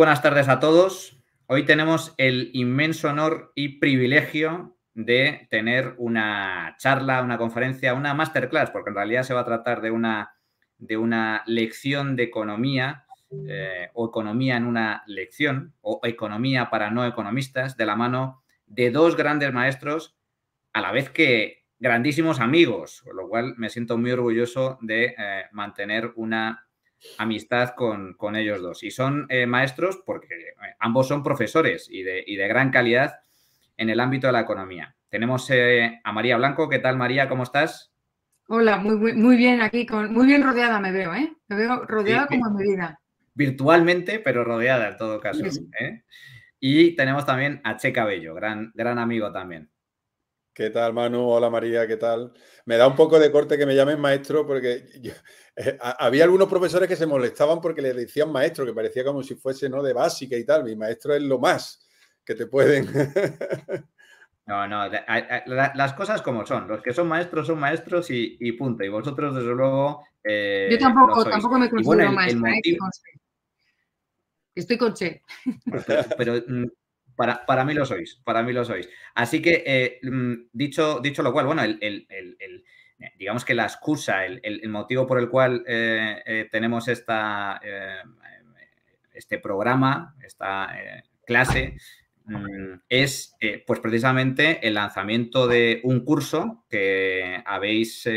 buenas tardes a todos. Hoy tenemos el inmenso honor y privilegio de tener una charla, una conferencia, una masterclass, porque en realidad se va a tratar de una, de una lección de economía eh, o economía en una lección o economía para no economistas de la mano de dos grandes maestros, a la vez que grandísimos amigos, con lo cual me siento muy orgulloso de eh, mantener una amistad con, con ellos dos. Y son eh, maestros porque eh, ambos son profesores y de, y de, gran calidad en el ámbito de la economía. Tenemos eh, a María Blanco. ¿Qué tal, María? ¿Cómo estás? Hola, muy, muy, bien aquí, con, muy bien rodeada me veo, ¿eh? Me veo rodeada como en mi vida. Virtualmente, pero rodeada en todo caso. Y tenemos también a Che Cabello, gran, gran amigo también. ¿Qué tal, Manu? Hola, María, ¿qué tal? Me da un poco de corte que me llamen maestro porque eh, había algunos profesores que se molestaban porque le decían maestro, que parecía como si fuese no de básica y tal. Mi maestro es lo más que te pueden. No, no, las cosas como son. Los que son maestros son maestros y, punto. Y vosotros, desde luego. yo eh, tampoco, me considero maestro. ¿eh? Estoy con Che. pero mm, para, mí lo sois, para mí lo sois. Así que, eh, mm, dicho, dicho lo cual, bueno, el, digamos que la excusa, el, motivo por el cual eh, eh, tenemos esta, este programa, esta clase, mm, es pues precisamente el lanzamiento de un curso que habéis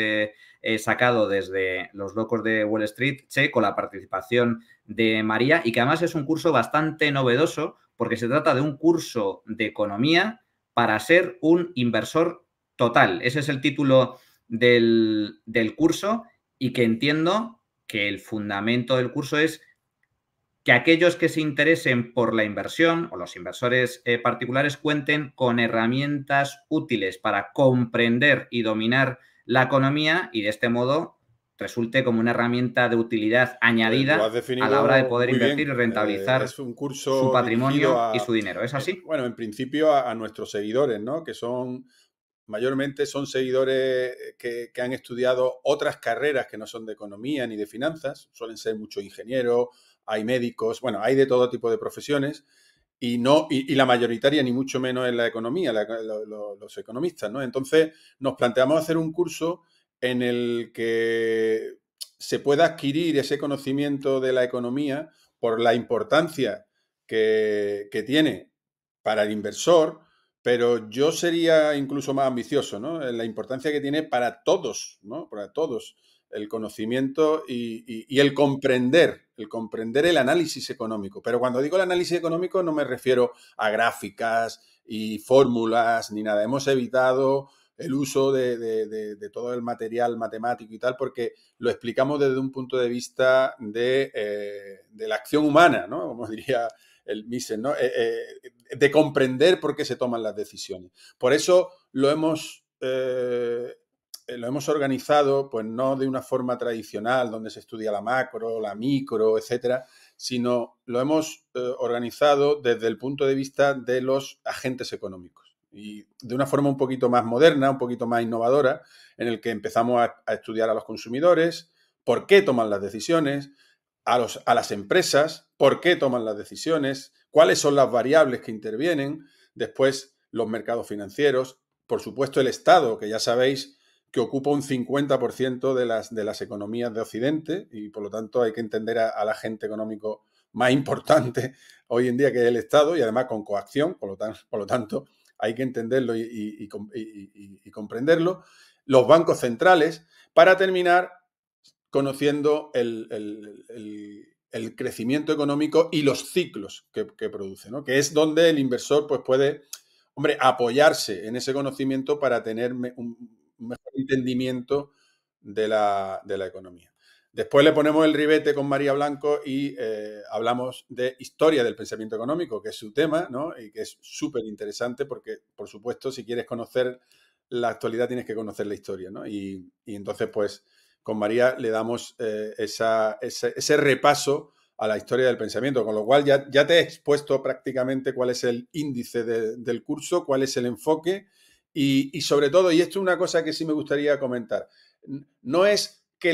sacado desde los locos de Wall Street, Che, con la participación de María, y que además es un curso bastante novedoso porque se trata de un curso de economía para ser un inversor total. Ese es el título del, curso y que entiendo que el fundamento del curso es que aquellos que se interesen por la inversión o los inversores eh, particulares cuenten con herramientas útiles para comprender y dominar la economía y de este modo resulte como una herramienta de utilidad eh, añadida a la hora de poder invertir y rentabilizar eh, su patrimonio y su dinero. ¿Es eh, así? bueno, en principio a, nuestros seguidores, ¿no? Que son mayormente son seguidores que, han estudiado otras carreras que no son de economía ni de finanzas, suelen ser muchos ingenieros, hay médicos, bueno, hay de todo tipo de profesiones. Y, no, y, la mayoritaria, ni mucho menos en la economía, los economistas, ¿no? Entonces, nos planteamos hacer un curso en el que se pueda adquirir ese conocimiento de la economía por la importancia que, tiene para el inversor, pero yo sería incluso más ambicioso, ¿no? La importancia que tiene para todos, ¿no? Para todos el conocimiento y, el comprender, el comprender el análisis económico. Pero cuando digo el análisis económico no me refiero a gráficas y fórmulas ni nada. Hemos evitado el uso de, todo el material matemático y tal, porque lo explicamos desde un punto de vista de, eh, la acción humana, ¿no? Como diría el Mises, ¿no? Eh, eh, de comprender por qué se toman las decisiones. Por eso lo hemos, lo hemos organizado, pues no de una forma tradicional, donde se estudia la macro, la micro, etcétera, sino lo hemos organizado desde el punto de vista de los agentes económicos y de una forma un poquito más moderna, un poquito más innovadora, en el que empezamos a, estudiar a los consumidores, por qué toman las decisiones, a, a las empresas, por qué toman las decisiones, cuáles son las variables que intervienen, después los mercados financieros, por supuesto el Estado, que ya sabéis que ocupa un 50% de las, de las economías de Occidente y por lo tanto hay que entender al agente económico más importante hoy en día que es el Estado y además con coacción, por lo, por lo tanto hay que entenderlo y, comprenderlo, los bancos centrales, para terminar conociendo el, crecimiento económico y los ciclos que, produce, que es donde el inversor pues, puede hombre, apoyarse en ese conocimiento para tener un mejor entendimiento de la economía. Después le ponemos el ribete con María Blanco y eh, hablamos de historia del pensamiento económico, que es su tema, ¿no? Y que es súper interesante porque, por supuesto, si quieres conocer la actualidad tienes que conocer la historia, ¿no? Y, entonces, pues, con María le damos eh, ese, repaso a la historia del pensamiento, con lo cual ya, ya te he expuesto prácticamente cuál es el índice del curso, cuál es el enfoque y sobre todo, y esto es una cosa que sí me gustaría comentar, no es que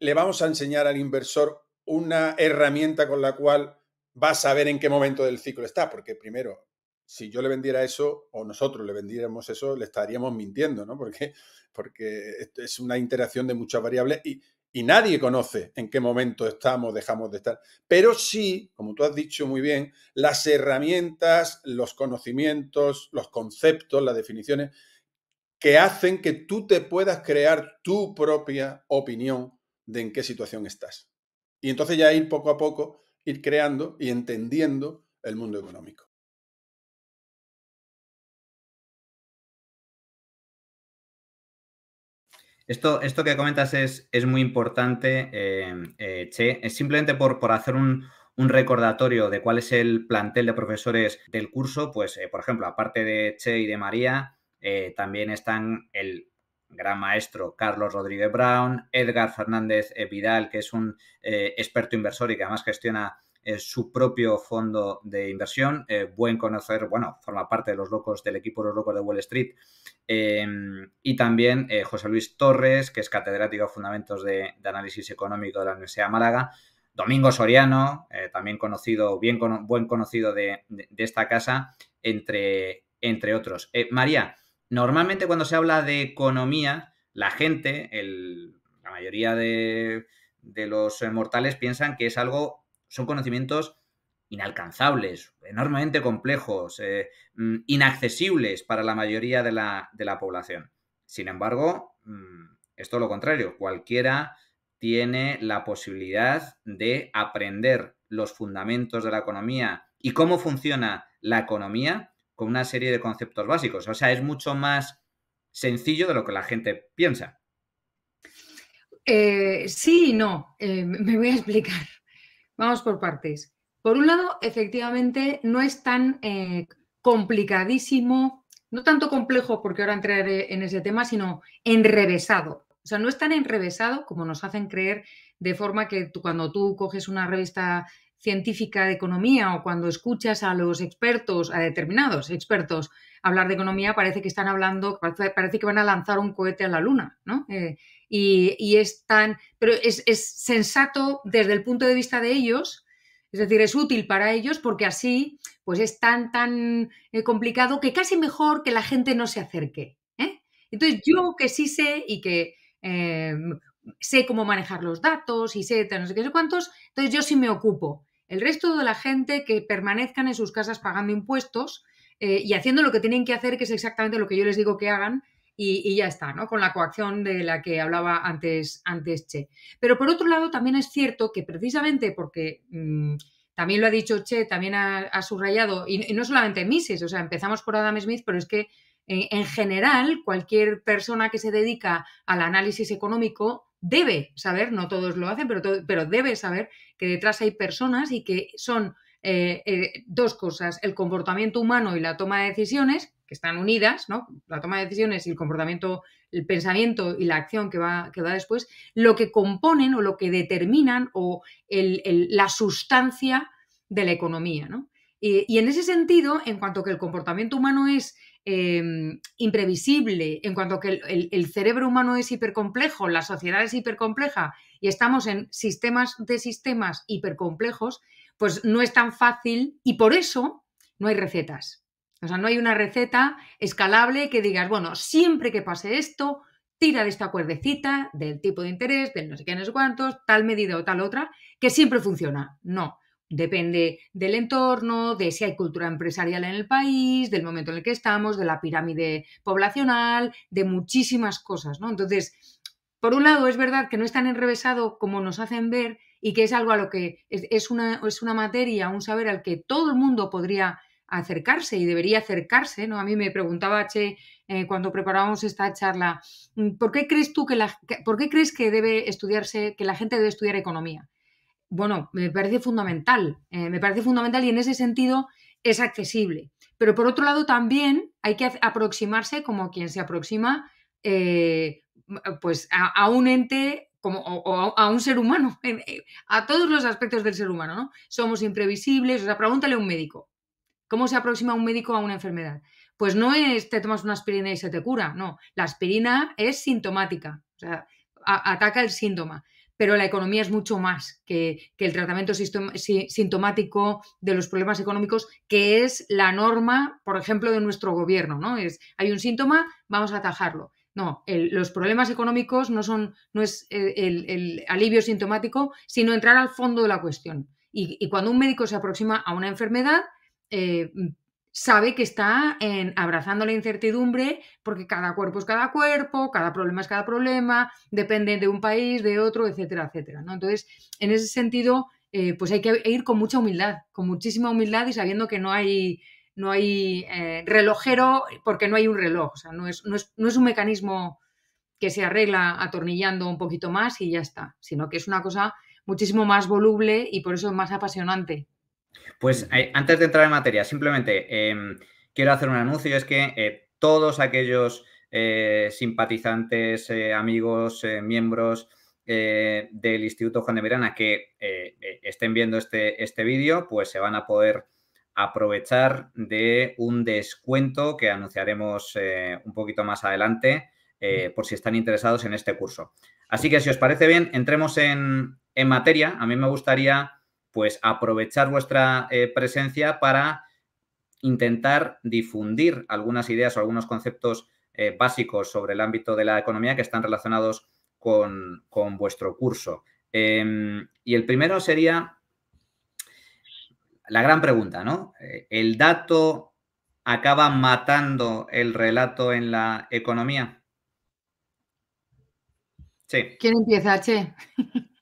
le, vamos a enseñar al inversor una herramienta con la cual va a saber en qué momento del ciclo está, porque primero, si yo le vendiera eso o nosotros le vendiéramos eso, le estaríamos mintiendo, ¿no? Porque, es una interacción de muchas variables y, y nadie conoce en qué momento estamos, dejamos de estar. Pero sí, como tú has dicho muy bien, las herramientas, los conocimientos, los conceptos, las definiciones, que hacen que tú te puedas crear tu propia opinión de en qué situación estás. Y entonces ya ir poco a poco, ir creando y entendiendo el mundo económico. Esto, esto que comentas es, muy importante, em, eh, Che. Es simplemente por, hacer un, recordatorio de cuál es el plantel de profesores del curso, pues, eh, por ejemplo, aparte de Che y de María, eh, también están el gran maestro Carlos Rodríguez Brown, Edgar Fernández eh, Vidal, que es un eh, experto inversor y que además gestiona su propio fondo de inversión. buen conocer, bueno, forma parte de los locos del equipo de Los Locos de Wall Street. Em, y también José Luis Torres, que es catedrático de Fundamentos de, Análisis Económico de la Universidad de Málaga. Domingo Soriano, también conocido, bien buen conocido de, esta casa, entre, entre otros. María, Normalmente cuando se habla de economía, la gente, la mayoría de, los eh, mortales piensan que es algo, son conocimientos inalcanzables, enormemente complejos, eh, mm, inaccesibles para la mayoría de la, de la, población. Sin embargo, mm, es todo lo contrario, cualquiera tiene la posibilidad de aprender los fundamentos de la economía y cómo funciona la economía con una serie de conceptos básicos. O sea, es mucho más sencillo de lo que la gente piensa. Eh, sí y no, eh, me voy a explicar. Vamos por partes. Por un lado, efectivamente, no es tan eh, complicadísimo, no tanto complejo, porque ahora entraré en ese tema, sino enrevesado. O sea, no es tan enrevesado como nos hacen creer, de forma que tú, cuando tú coges una revista científica de economía o cuando escuchas a los expertos, a determinados expertos, hablar de economía, parece que están hablando, parece, que van a lanzar un cohete a la luna, ¿no? Eh, y, y, es tan, pero es, es, sensato desde el punto de vista de ellos, es decir, es útil para ellos porque así, pues es tan, tan eh, complicado que casi mejor que la gente no se acerque. ¿eh? Entonces, yo que sí sé y que sé cómo manejar los datos y sé no sé qué, sé cuántos, entonces yo sí me ocupo. El resto de la gente que permanezcan en sus casas pagando impuestos eh, y haciendo lo que tienen que hacer, que es exactamente lo que yo les digo que hagan, y, ya está, ¿no? Con la coacción de la que hablaba antes, antes Che. Pero por otro lado, también es cierto que precisamente porque mm, también lo ha dicho Che, también ha, subrayado, y, no solamente Mises, o sea, empezamos por Adam Smith, pero es que eh, en general cualquier persona que se dedica al análisis económico debe saber, no todos lo hacen, pero, pero debe saber que detrás hay personas y que son eh, eh, dos cosas, el comportamiento humano y la toma de decisiones, que están unidas, ¿no? La toma de decisiones y el comportamiento, el pensamiento y la acción que va, después, lo que componen o lo que determinan o la sustancia de la economía, ¿no? y en ese sentido, en cuanto que el comportamiento humano es Em, imprevisible, en cuanto que el, cerebro humano es hipercomplejo, la sociedad es hipercompleja y estamos en sistemas de sistemas hipercomplejos, pues no es tan fácil y por eso no hay recetas. O sea, no hay una receta escalable que digas, bueno, siempre que pase esto, tira de esta cuerdecita, del tipo de interés, del no sé qué, no cuántos, tal medida o tal otra, que siempre funciona. No. Depende del entorno, de si hay cultura empresarial en el país, del momento en el que estamos, de la pirámide poblacional, de muchísimas cosas, ¿no? Entonces, por un lado, es verdad que no es tan enrevesado como nos hacen ver y que es algo a lo que es, una, materia, un saber al que todo el mundo podría acercarse y debería acercarse, ¿no? A mí me preguntaba Che eh, cuando preparábamos esta charla, mm, ¿por qué crees tú que la, por qué crees que debe estudiarse, que la gente debe estudiar economía? bueno, me parece fundamental, eh, me parece fundamental y en ese sentido es accesible. Pero por otro lado también hay que aproximarse como quien se aproxima eh, pues a, un ente como, o, a un ser humano, eh, a todos los aspectos del ser humano, ¿no? Somos imprevisibles, o sea, pregúntale a un médico, ¿cómo se aproxima un médico a una enfermedad? Pues no es te tomas una aspirina y se te cura, no, la aspirina es sintomática, o sea, ataca el síntoma pero la economía es mucho más que, el tratamiento sintomático de los problemas económicos, que es la norma, por ejemplo, de nuestro gobierno, ¿no? Es, hay un síntoma, vamos a atajarlo. No, los problemas económicos no son, no es eh, el, alivio sintomático, sino entrar al fondo de la cuestión. Y, cuando un médico se aproxima a una enfermedad, eh, sabe que está en abrazando la incertidumbre porque cada cuerpo es cada cuerpo, cada problema es cada problema, depende de un país, de otro, etcétera, etcétera. ¿no? Entonces, en ese sentido, eh, pues hay que e-, ir con mucha humildad, con muchísima humildad y sabiendo que no hay, no hay eh, relojero porque no hay un reloj, o sea, no es, no es un mecanismo que se arregla atornillando un poquito más y ya está, sino que es una cosa muchísimo más voluble y por eso más apasionante pues eh, antes de entrar en materia, simplemente em, quiero hacer un anuncio, es que eh, todos aquellos eh, simpatizantes, amigos, miembros del Instituto Juan de Verana que estén viendo este, este vídeo, pues se van a poder aprovechar de un descuento que anunciaremos un poquito más adelante por si están interesados en este curso. Así que si os parece bien, entremos en, en materia. A mí me gustaría pues aprovechar vuestra eh, presencia para intentar difundir algunas ideas o algunos conceptos eh, básicos sobre el ámbito de la economía que están relacionados con, vuestro curso. Em, y el primero sería la gran pregunta, ¿no? Eh, ¿El dato acaba matando el relato en la economía? Sí. ¿Quién empieza, Che?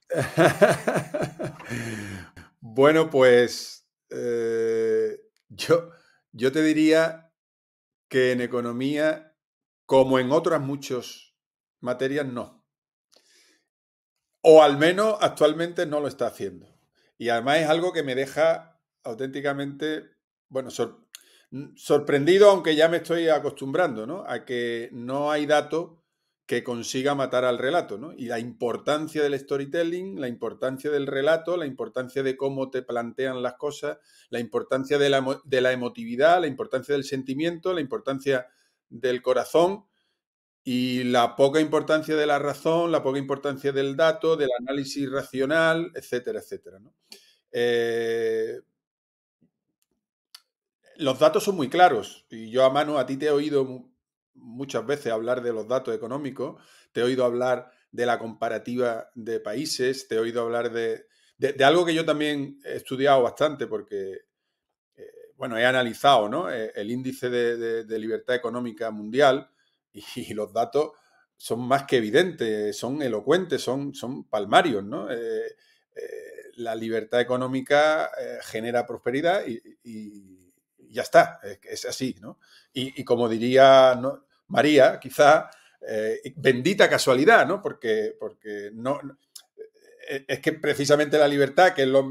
Bueno, pues eh, yo, yo te diría que en economía, como en otras muchas materias, no. O al menos actualmente no lo está haciendo. Y además es algo que me deja auténticamente, bueno, mm, sorprendido, aunque ya me estoy acostumbrando, ¿no? A que no hay datos que consiga matar al relato, ¿no? Y la importancia del storytelling, la importancia del relato, la importancia de cómo te plantean las cosas, la importancia de la, emotividad, la importancia del sentimiento, la importancia del corazón y la poca importancia de la razón, la poca importancia del dato, del análisis racional, etcétera, etcétera, eh, los datos son muy claros y yo a mano a ti te he oído muchas veces hablar de los datos económicos, te he oído hablar de la comparativa de países, te he oído hablar de, algo que yo también he estudiado bastante porque, eh, bueno, he analizado ¿no? Eh, el índice de, libertad económica mundial y, los datos son más que evidentes, son elocuentes, son, son palmarios, ¿no? Eh, la libertad económica genera prosperidad y ya está, eh, es, así, ¿no? Y, como diría María, quizá, eh, bendita casualidad, ¿no? Porque, porque no, eh, es que precisamente la libertad, que es lo,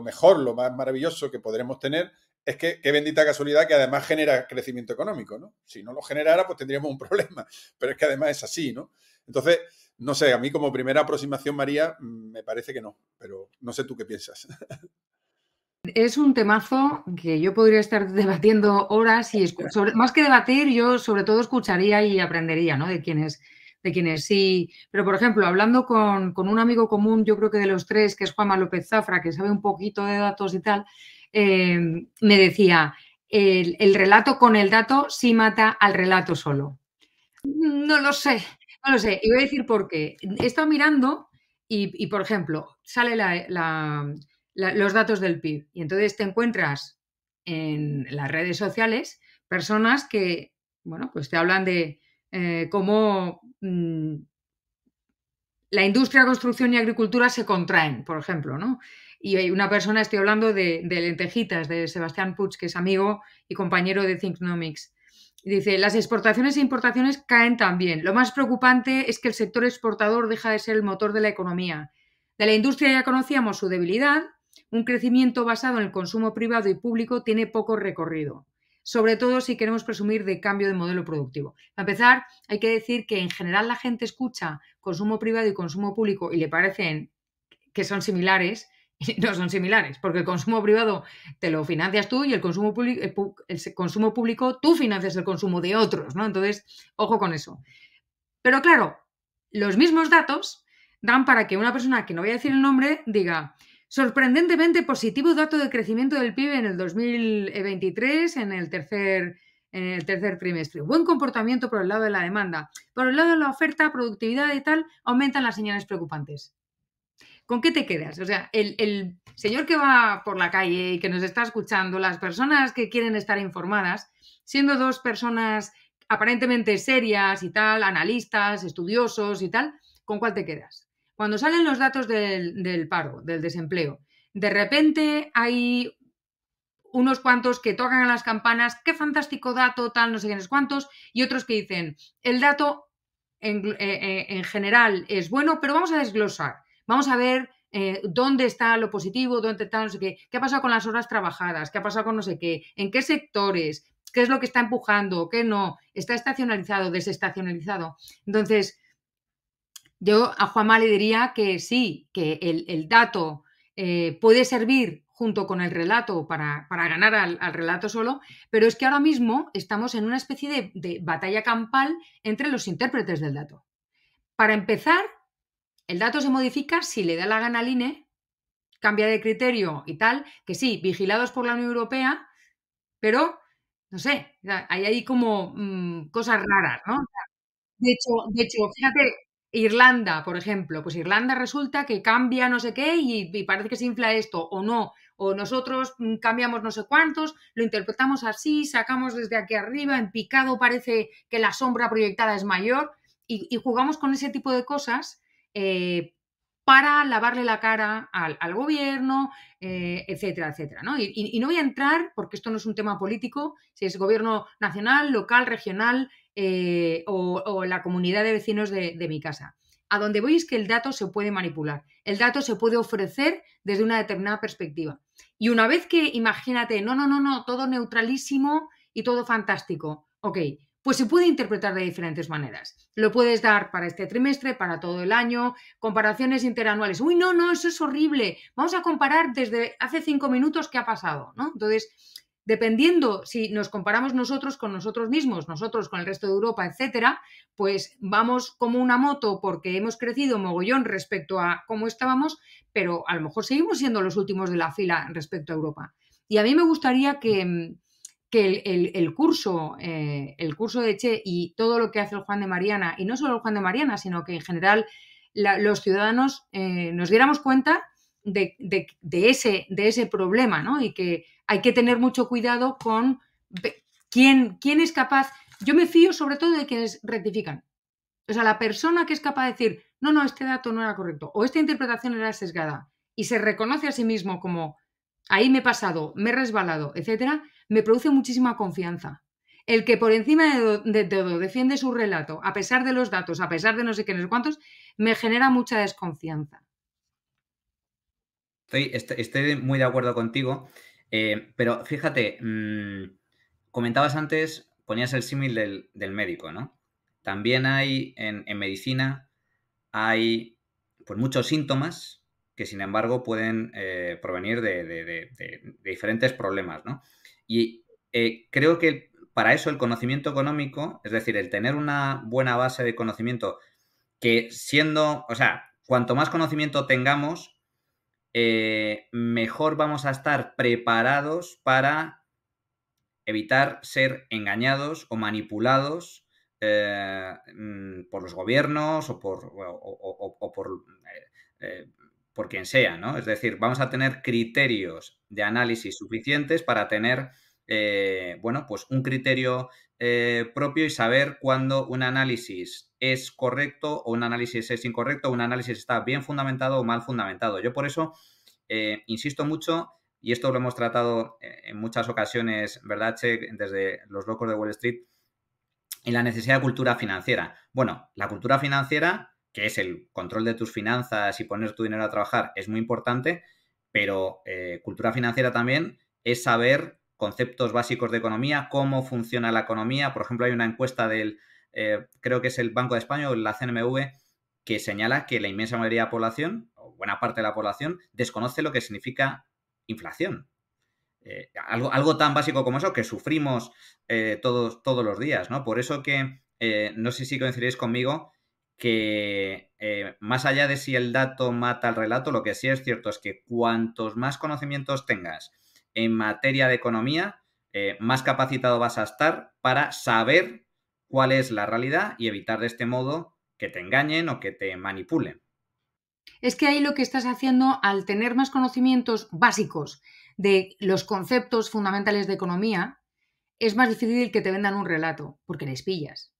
mejor, lo más maravilloso que podremos tener, es que qué bendita casualidad que además genera crecimiento económico, Si no lo generara, pues tendríamos un problema, pero es que además es así, ¿no? Entonces, no sé, a mí como primera aproximación, María, mm, me parece que no, pero no sé tú qué piensas. Es un temazo que yo podría estar debatiendo horas y más que debatir, yo sobre todo escucharía y aprendería, ¿no? De quienes, de quienes sí. Pero, por ejemplo, hablando con, un amigo común, yo creo que de los tres, que es Juanma López Zafra, que sabe un poquito de datos y tal, em, me decía, el, relato con el dato sí mata al relato solo. No lo sé, no lo sé. Y voy a decir por qué. He estado mirando y, por ejemplo, sale la los datos del PIB. Y entonces te encuentras en las redes sociales personas que, bueno, pues te hablan de eh, cómo mm, la industria, construcción y agricultura se contraen, por ejemplo, ¿no? Y hay una persona, estoy hablando de, de lentejitas, de Sebastián Puch, que es amigo y compañero de Thinknomics. Dice, las exportaciones e importaciones caen también. Lo más preocupante es que el sector exportador deja de ser el motor de la economía. De la industria ya conocíamos su debilidad, un crecimiento basado en el consumo privado y público tiene poco recorrido, sobre todo si queremos presumir de cambio de modelo productivo. Para empezar, hay que decir que en general la gente escucha consumo privado y consumo público y le parecen que son similares, no son similares, porque el consumo privado te lo financias tú y el consumo, eh, el consumo público tú financias el consumo de otros, ¿no? Entonces, ojo con eso. Pero claro, los mismos datos dan para que una persona que no voy a decir el nombre diga, Sorprendentemente positivo dato de crecimiento del PIB en el 2023, en el tercer en el tercer trimestre. Buen comportamiento por el lado de la demanda. Por el lado de la oferta, productividad y tal, aumentan las señales preocupantes. ¿Con qué te quedas? O sea, el, el, señor que va por la calle y que nos está escuchando, las personas que quieren estar informadas, siendo dos personas aparentemente serias y tal, analistas, estudiosos y tal, ¿con cuál te quedas? Cuando salen los datos del, paro, del desempleo, de repente hay unos cuantos que tocan a las campanas, qué fantástico dato, tal, no sé quiénes cuantos, y otros que dicen, el dato eh, eh, en, general es bueno, pero vamos a desglosar, vamos a ver eh, dónde está lo positivo, dónde está no sé qué, qué ha pasado con las horas trabajadas, qué ha pasado con no sé qué, en qué sectores, qué es lo que está empujando, qué no, está estacionalizado, desestacionalizado. Entonces, yo a Juanma le diría que sí, que el, dato eh, puede servir junto con el relato para, ganar al, relato solo, pero es que ahora mismo estamos en una especie de, batalla campal entre los intérpretes del dato. Para empezar, el dato se modifica si le da la gana al INE, cambia de criterio y tal, que sí, vigilados por la Unión Europea, pero, no sé, hay ahí como mm, cosas raras, ¿no? De hecho, de hecho, fíjate, Irlanda, por ejemplo, pues Irlanda resulta que cambia no sé qué y, parece que se infla esto o no, o nosotros mm, cambiamos no sé cuántos, lo interpretamos así, sacamos desde aquí arriba, en picado parece que la sombra proyectada es mayor y, jugamos con ese tipo de cosas eh, para lavarle la cara al, gobierno, eh, etcétera, etcétera. ¿no? Y, no voy a entrar, porque esto no es un tema político, si es gobierno nacional, local, regional eh, o, la comunidad de vecinos de, de mi casa. A donde voy es que el dato se puede manipular, el dato se puede ofrecer desde una determinada perspectiva. Y una vez que imagínate, no, no, no, no, todo neutralísimo y todo fantástico, ok, pues se puede interpretar de diferentes maneras. Lo puedes dar para este trimestre, para todo el año, comparaciones interanuales. Uy, no, no, eso es horrible. Vamos a comparar desde hace cinco minutos qué ha pasado, ¿no? Entonces, dependiendo si nos comparamos nosotros con nosotros mismos, nosotros con el resto de Europa, etcétera, pues vamos como una moto porque hemos crecido mogollón respecto a cómo estábamos, pero a lo mejor seguimos siendo los últimos de la fila respecto a Europa. Y a mí me gustaría que mm, que el, curso, eh, el curso de Che y todo lo que hace el Juan de Mariana, y no solo el Juan de Mariana, sino que en general los ciudadanos eh, nos diéramos cuenta de, ese, de ese problema, ¿no? Y que hay que tener mucho cuidado con quién, quién es capaz. Yo me fío sobre todo de quienes rectifican. O sea, la persona que es capaz de decir, no, no, este dato no era correcto, o esta interpretación era sesgada, y se reconoce a sí mismo como ahí me he pasado, me he resbalado, etcétera, me produce muchísima confianza. El que por encima de, todo defiende su relato, a pesar de los datos, a pesar de no sé qué, no sé cuántos, me genera mucha desconfianza. Estoy, muy de acuerdo contigo, eh, pero fíjate, mm, comentabas antes, ponías el símil del, médico, ¿no? También hay en, en medicina, hay pues, muchos síntomas que sin embargo pueden eh, provenir de, diferentes problemas, Y eh, creo que para eso el conocimiento económico, es decir, el tener una buena base de conocimiento, que siendo, o sea, cuanto más conocimiento tengamos, eh, mejor vamos a estar preparados para evitar ser engañados o manipulados mm, por los gobiernos o por, por quien sea, ¿no? Es decir, vamos a tener criterios de análisis suficientes para tener, eh, bueno, pues un criterio eh, propio y saber cuándo un análisis es correcto o un análisis es incorrecto, un análisis está bien fundamentado o mal fundamentado. Yo por eso eh, insisto mucho, y esto lo hemos tratado en muchas ocasiones, ¿verdad, Che? Desde los locos de Wall Street, en la necesidad de cultura financiera. Bueno, la cultura financiera que es el control de tus finanzas y poner tu dinero a trabajar, es muy importante, pero eh, cultura financiera también es saber conceptos básicos de economía, cómo funciona la economía. Por ejemplo, hay una encuesta del, eh, creo que es el Banco de España o la CNMV, que señala que la inmensa mayoría de la población, o buena parte de la población, desconoce lo que significa inflación. Eh, algo, algo, tan básico como eso que sufrimos todos, todos los días, ¿no? Por eso que, no sé si coincidiréis conmigo, que eh, más allá de si el dato mata al relato, lo que sí es cierto es que cuantos más conocimientos tengas en materia de economía, eh, más capacitado vas a estar para saber cuál es la realidad y evitar de este modo que te engañen o que te manipulen. Es que ahí lo que estás haciendo al tener más conocimientos básicos de los conceptos fundamentales de economía, es más difícil que te vendan un relato, porque les pillas.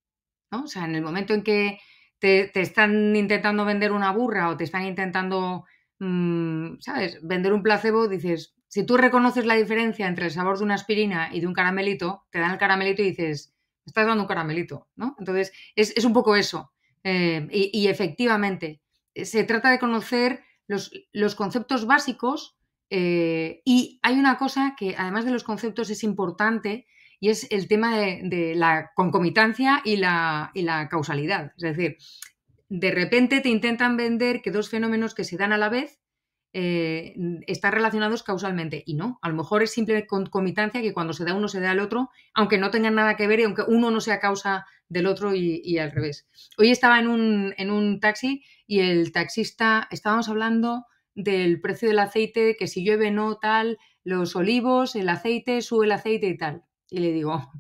O sea, en el momento en que te, están intentando vender una burra o te están intentando, mm, ¿sabes?, vender un placebo, dices, si tú reconoces la diferencia entre el sabor de una aspirina y de un caramelito, te dan el caramelito y dices, me estás dando un caramelito, ¿no? Entonces, es, es un poco eso. Eh, y, efectivamente, eh, se trata de conocer los, conceptos básicos eh, y hay una cosa que, además de los conceptos, es importante, y es el tema de, la concomitancia y la, causalidad. Es decir, de repente te intentan vender que dos fenómenos que se dan a la vez eh, están relacionados causalmente. Y no, a lo mejor es simple concomitancia que cuando se da uno se da al otro, aunque no tengan nada que ver y aunque uno no sea causa del otro y, al revés. Hoy estaba en un, en un, taxi y el taxista, estábamos hablando del precio del aceite, que si llueve no tal, los olivos, el aceite, sube el aceite y tal y le digo,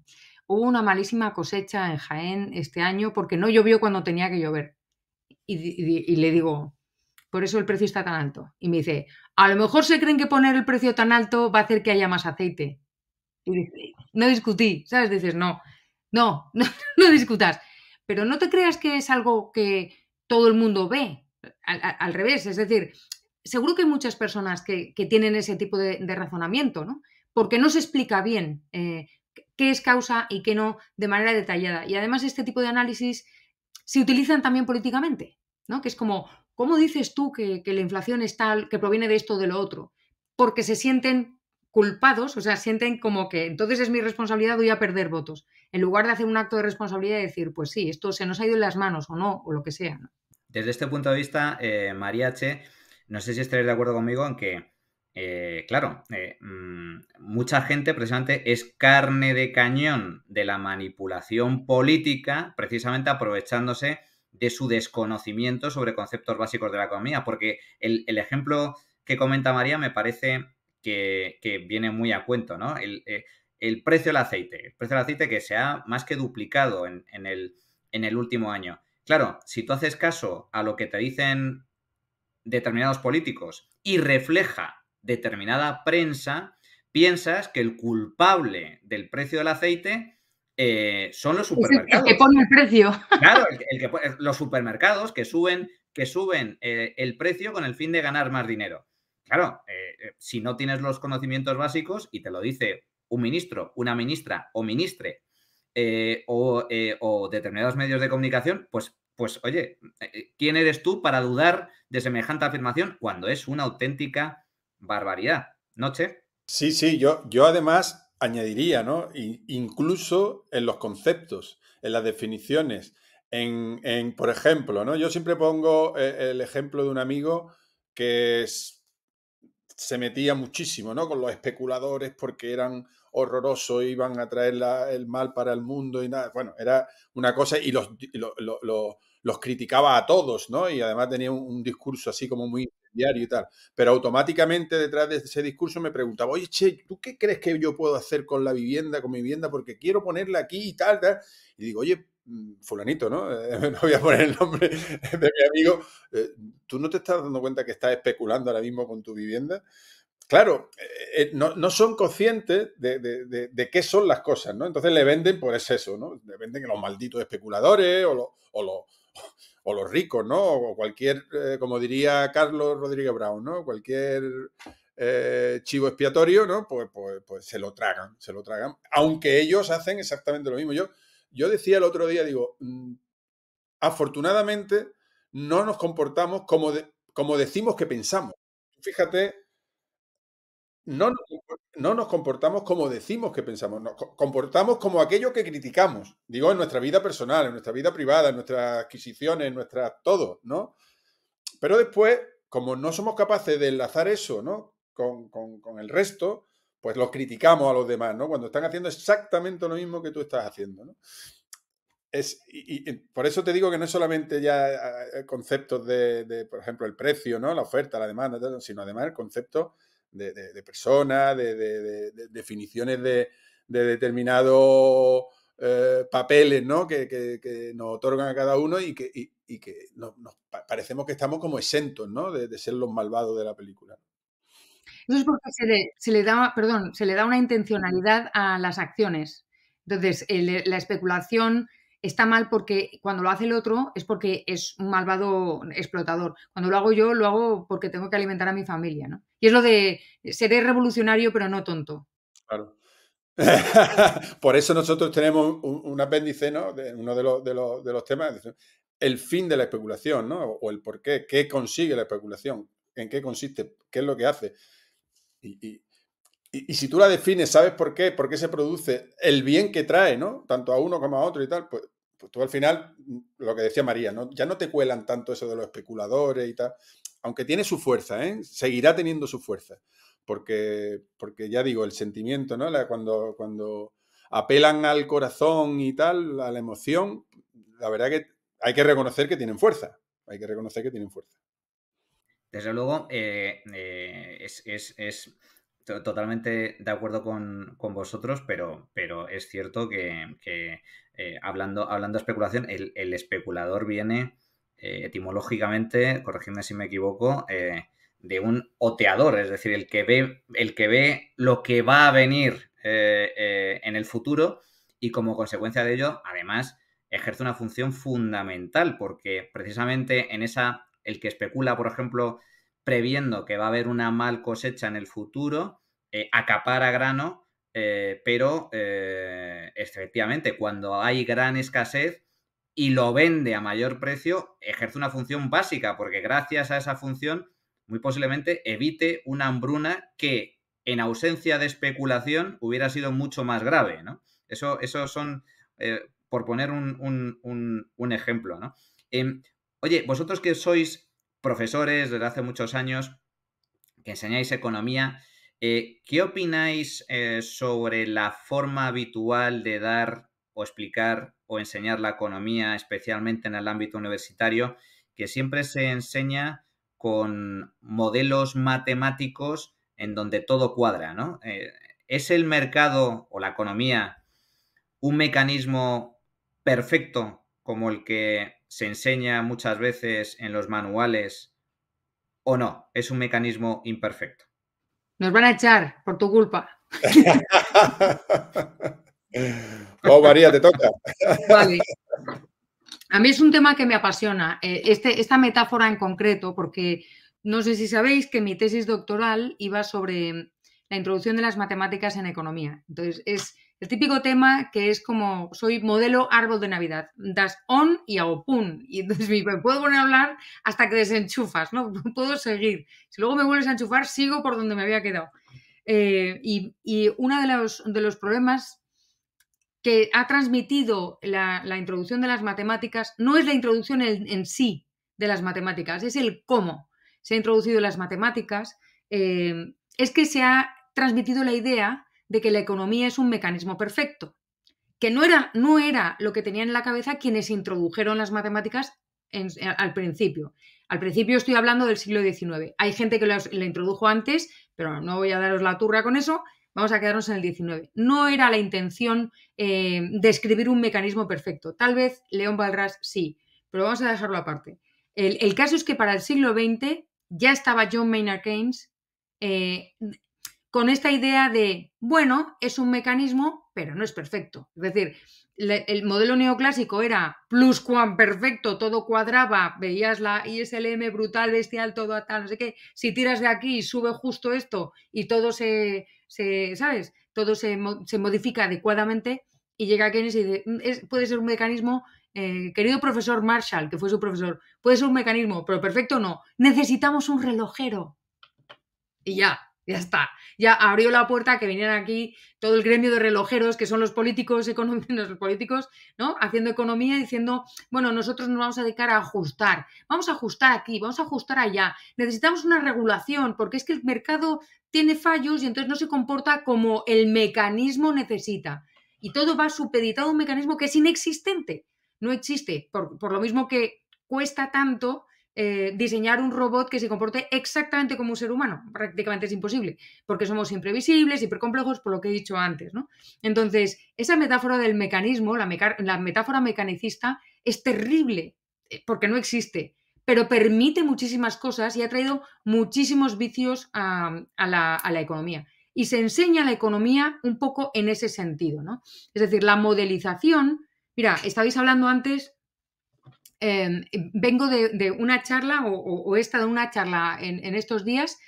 hubo una malísima cosecha en Jaén este año porque no llovió cuando tenía que llover. Y, le digo, por eso el precio está tan alto. Y me dice, a lo mejor se creen que poner el precio tan alto va a hacer que haya más aceite. Y dice, no discutí, ¿sabes? Dices, no, no, no, discutas. Pero no te creas que es algo que todo el mundo ve, al, revés, es decir, seguro que hay muchas personas que, tienen ese tipo de, razonamiento, ¿no? Porque no se explica bien eh, qué es causa y qué no de manera detallada. Y además este tipo de análisis se utilizan también políticamente, ¿no? que es como, ¿cómo dices tú que, que la inflación es tal, que proviene de esto o de lo otro? Porque se sienten culpados, o sea, sienten como que entonces es mi responsabilidad, voy a perder votos, en lugar de hacer un acto de responsabilidad y decir, pues sí, esto se nos ha ido en las manos o no, o lo que sea. Desde este punto de vista, eh, Mariache, no sé si estaréis de acuerdo conmigo en que eh, claro, eh, mm, mucha gente precisamente es carne de cañón de la manipulación política, precisamente aprovechándose de su desconocimiento sobre conceptos básicos de la economía, porque el, ejemplo que comenta María me parece que, viene muy a cuento, ¿no? Eh, el, precio del aceite, el precio del aceite que se ha más que duplicado en, el, en el último año. Claro, si tú haces caso a lo que te dicen determinados políticos y refleja determinada prensa, piensas que el culpable del precio del aceite eh, son los supermercados. El que pone el precio. Claro, los supermercados que suben, que suben eh, el precio con el fin de ganar más dinero. Claro, eh, si no tienes los conocimientos básicos y te lo dice un ministro, una ministra o ministre o, o, determinados medios de comunicación, pues, pues oye, ¿quién eres tú para dudar de semejante afirmación cuando es una auténtica barbaridad. ¿Noche? Sí, sí, yo, yo además añadiría, ¿no? incluso en los conceptos, en las definiciones, en, por ejemplo, ¿no? Yo siempre pongo eh, el ejemplo de un amigo que se metía muchísimo, ¿no? Con los especuladores porque eran horrorosos, iban a traer el mal para el mundo y nada. Bueno, era una cosa y los, los criticaba a todos, ¿no? Y además tenía un discurso así como muy diario y tal. Pero automáticamente detrás de ese discurso me preguntaba, oye, che, ¿tú qué crees que yo puedo hacer con la vivienda, con mi vivienda? Porque quiero ponerla aquí y tal, tal. Y digo, oye, mm, fulanito, ¿no? No voy a poner el nombre de mi amigo. Eh, ¿Tú no te estás dando cuenta que estás especulando ahora mismo con tu vivienda? Claro, eh, eh, no, son conscientes de, qué son las cosas, ¿no? Entonces le venden, pues eso, ¿no? Le venden los malditos especuladores o los o los ricos, ¿no? O cualquier, eh, como diría Carlos Rodríguez Brown, ¿no? Cualquier eh, chivo expiatorio, ¿no? Pues, pues, pues, se lo tragan, se lo tragan. Aunque ellos hacen exactamente lo mismo. Yo, yo decía el otro día, digo, mm, afortunadamente no nos comportamos como, como decimos que pensamos. Fíjate no nos, comportamos como decimos que pensamos, nos comportamos como aquello que criticamos, digo, en nuestra vida personal, en nuestra vida privada, en nuestras adquisiciones, en nuestras todo, ¿no? Pero después, como no somos capaces de enlazar eso, ¿no? Con, el resto, pues los criticamos a los demás, ¿no? Cuando están haciendo exactamente lo mismo que tú estás haciendo, ¿no? y, por eso te digo que no es solamente ya eh, conceptos de, de, por ejemplo, el precio, ¿no? La oferta, la demanda, sino además el concepto de, personas, de, definiciones de, determinados eh, papeles ¿no? que, nos otorgan a cada uno y que, y, que nos, parecemos que estamos como exentos de, ser los malvados de la película. Eso es porque se le, se da, perdón, se le da una intencionalidad a las acciones. Entonces, la especulación está mal porque cuando lo hace el otro es porque es un malvado explotador. Cuando lo hago yo, lo hago porque tengo que alimentar a mi familia, ¿no? Y es lo de eh, ser revolucionario, pero no tonto. Claro. Por eso nosotros tenemos un, apéndice, ¿no? De uno de los, temas, el fin de la especulación, ¿no? O el por qué, qué consigue la especulación, en qué consiste, qué es lo que hace. y, y, si tú la defines, sabes por qué, por qué se produce el bien que trae, ¿no? Tanto a uno como a otro y tal, pues, pues tú al final, mm, lo que decía María, ¿no? ya no te cuelan tanto eso de los especuladores y tal, aunque tiene su fuerza, ¿eh? Seguirá teniendo su fuerza, porque, porque ya digo, el sentimiento, ¿no? cuando, cuando apelan al corazón y tal, a la emoción, la verdad que hay que reconocer que tienen fuerza, hay que reconocer que tienen fuerza. Desde luego, eh, eh, es, es totalmente de acuerdo con, vosotros, pero, pero es cierto que, eh, hablando, hablando de especulación, el, especulador viene eh, etimológicamente, corregidme si me equivoco, eh, de un oteador, es decir, el que ve, el que ve lo que va a venir en el futuro y como consecuencia de ello, además, ejerce una función fundamental porque precisamente en esa, el que especula, por ejemplo, previendo que va a haber una mal cosecha en el futuro, eh, acapara grano, eh, pero eh, efectivamente cuando hay gran escasez y lo vende a mayor precio, ejerce una función básica, porque gracias a esa función muy posiblemente evite una hambruna que en ausencia de especulación hubiera sido mucho más grave, ¿no? Eso, son, por poner un, ejemplo, em, oye, vosotros que sois profesores desde hace muchos años, que enseñáis economía, eh, ¿Qué opináis eh, sobre la forma habitual de dar o explicar o enseñar la economía, especialmente en el ámbito universitario, que siempre se enseña con modelos matemáticos en donde todo cuadra, eh, ¿Es el mercado o la economía un mecanismo perfecto como el que se enseña muchas veces en los manuales o no? ¿Es un mecanismo imperfecto? Nos van a echar por tu culpa. oh, María, te toca. Vale. A mí es un tema que me apasiona, eh, este, esta metáfora en concreto, porque no sé si sabéis que mi tesis doctoral iba sobre la introducción de las matemáticas en economía. Entonces, es el típico tema que es como, soy modelo árbol de Navidad, das on y hago pum, y entonces me puedo poner a hablar hasta que desenchufas, ¿no? Puedo seguir. Si luego me vuelves a enchufar, sigo por donde me había quedado. Eh, y, uno de los, de los problemas que ha transmitido la, introducción de las matemáticas no es la introducción en, sí de las matemáticas, es el cómo se ha introducido las matemáticas, eh, es que se ha transmitido la idea de que la economía es un mecanismo perfecto, que no era, no era lo que tenían en la cabeza quienes introdujeron las matemáticas al principio. Al principio estoy hablando del siglo XIX. Hay gente que la introdujo antes, pero no voy a daros la turra con eso. Vamos a quedarnos en el XIX. No era la intención eh, describir un mecanismo perfecto. Tal vez León Balras sí, pero vamos a dejarlo aparte. El, caso es que para el siglo XX ya estaba John Maynard Keynes eh, con esta idea de, bueno, es un mecanismo, pero no es perfecto. Es decir, el modelo neoclásico era plus cuán perfecto, todo cuadraba, veías la ISLM brutal, bestial, todo a tal, no sé qué, si tiras de aquí sube justo esto y todo se, se ¿sabes? Todo se, modifica adecuadamente y llega Keynes y dice, mm, puede ser un mecanismo, eh, querido profesor Marshall, que fue su profesor, puede ser un mecanismo, pero perfecto no, necesitamos un relojero. Y ya, ya está. Ya abrió la puerta que vinieran aquí todo el gremio de relojeros, que son los políticos, los políticos, ¿no? Haciendo economía, diciendo, bueno, nosotros nos vamos a dedicar a ajustar. Vamos a ajustar aquí, vamos a ajustar allá. Necesitamos una regulación, porque es que el mercado tiene fallos y entonces no se comporta como el mecanismo necesita. Y todo va supeditado a un mecanismo que es inexistente. No existe. por lo mismo que cuesta tanto eh, diseñar un robot que se comporte exactamente como un ser humano. Prácticamente es imposible, porque somos imprevisibles, hipercomplejos, por lo que he dicho antes. Entonces, esa metáfora del mecanismo, la, metáfora mecanicista, es terrible, eh, porque no existe, pero permite muchísimas cosas y ha traído muchísimos vicios a, la, economía. Y se enseña la economía un poco en ese sentido, ¿no? Es decir, la modelización, mira, estabais hablando antes Em, vengo de, una charla o, he estado en una charla en, estos días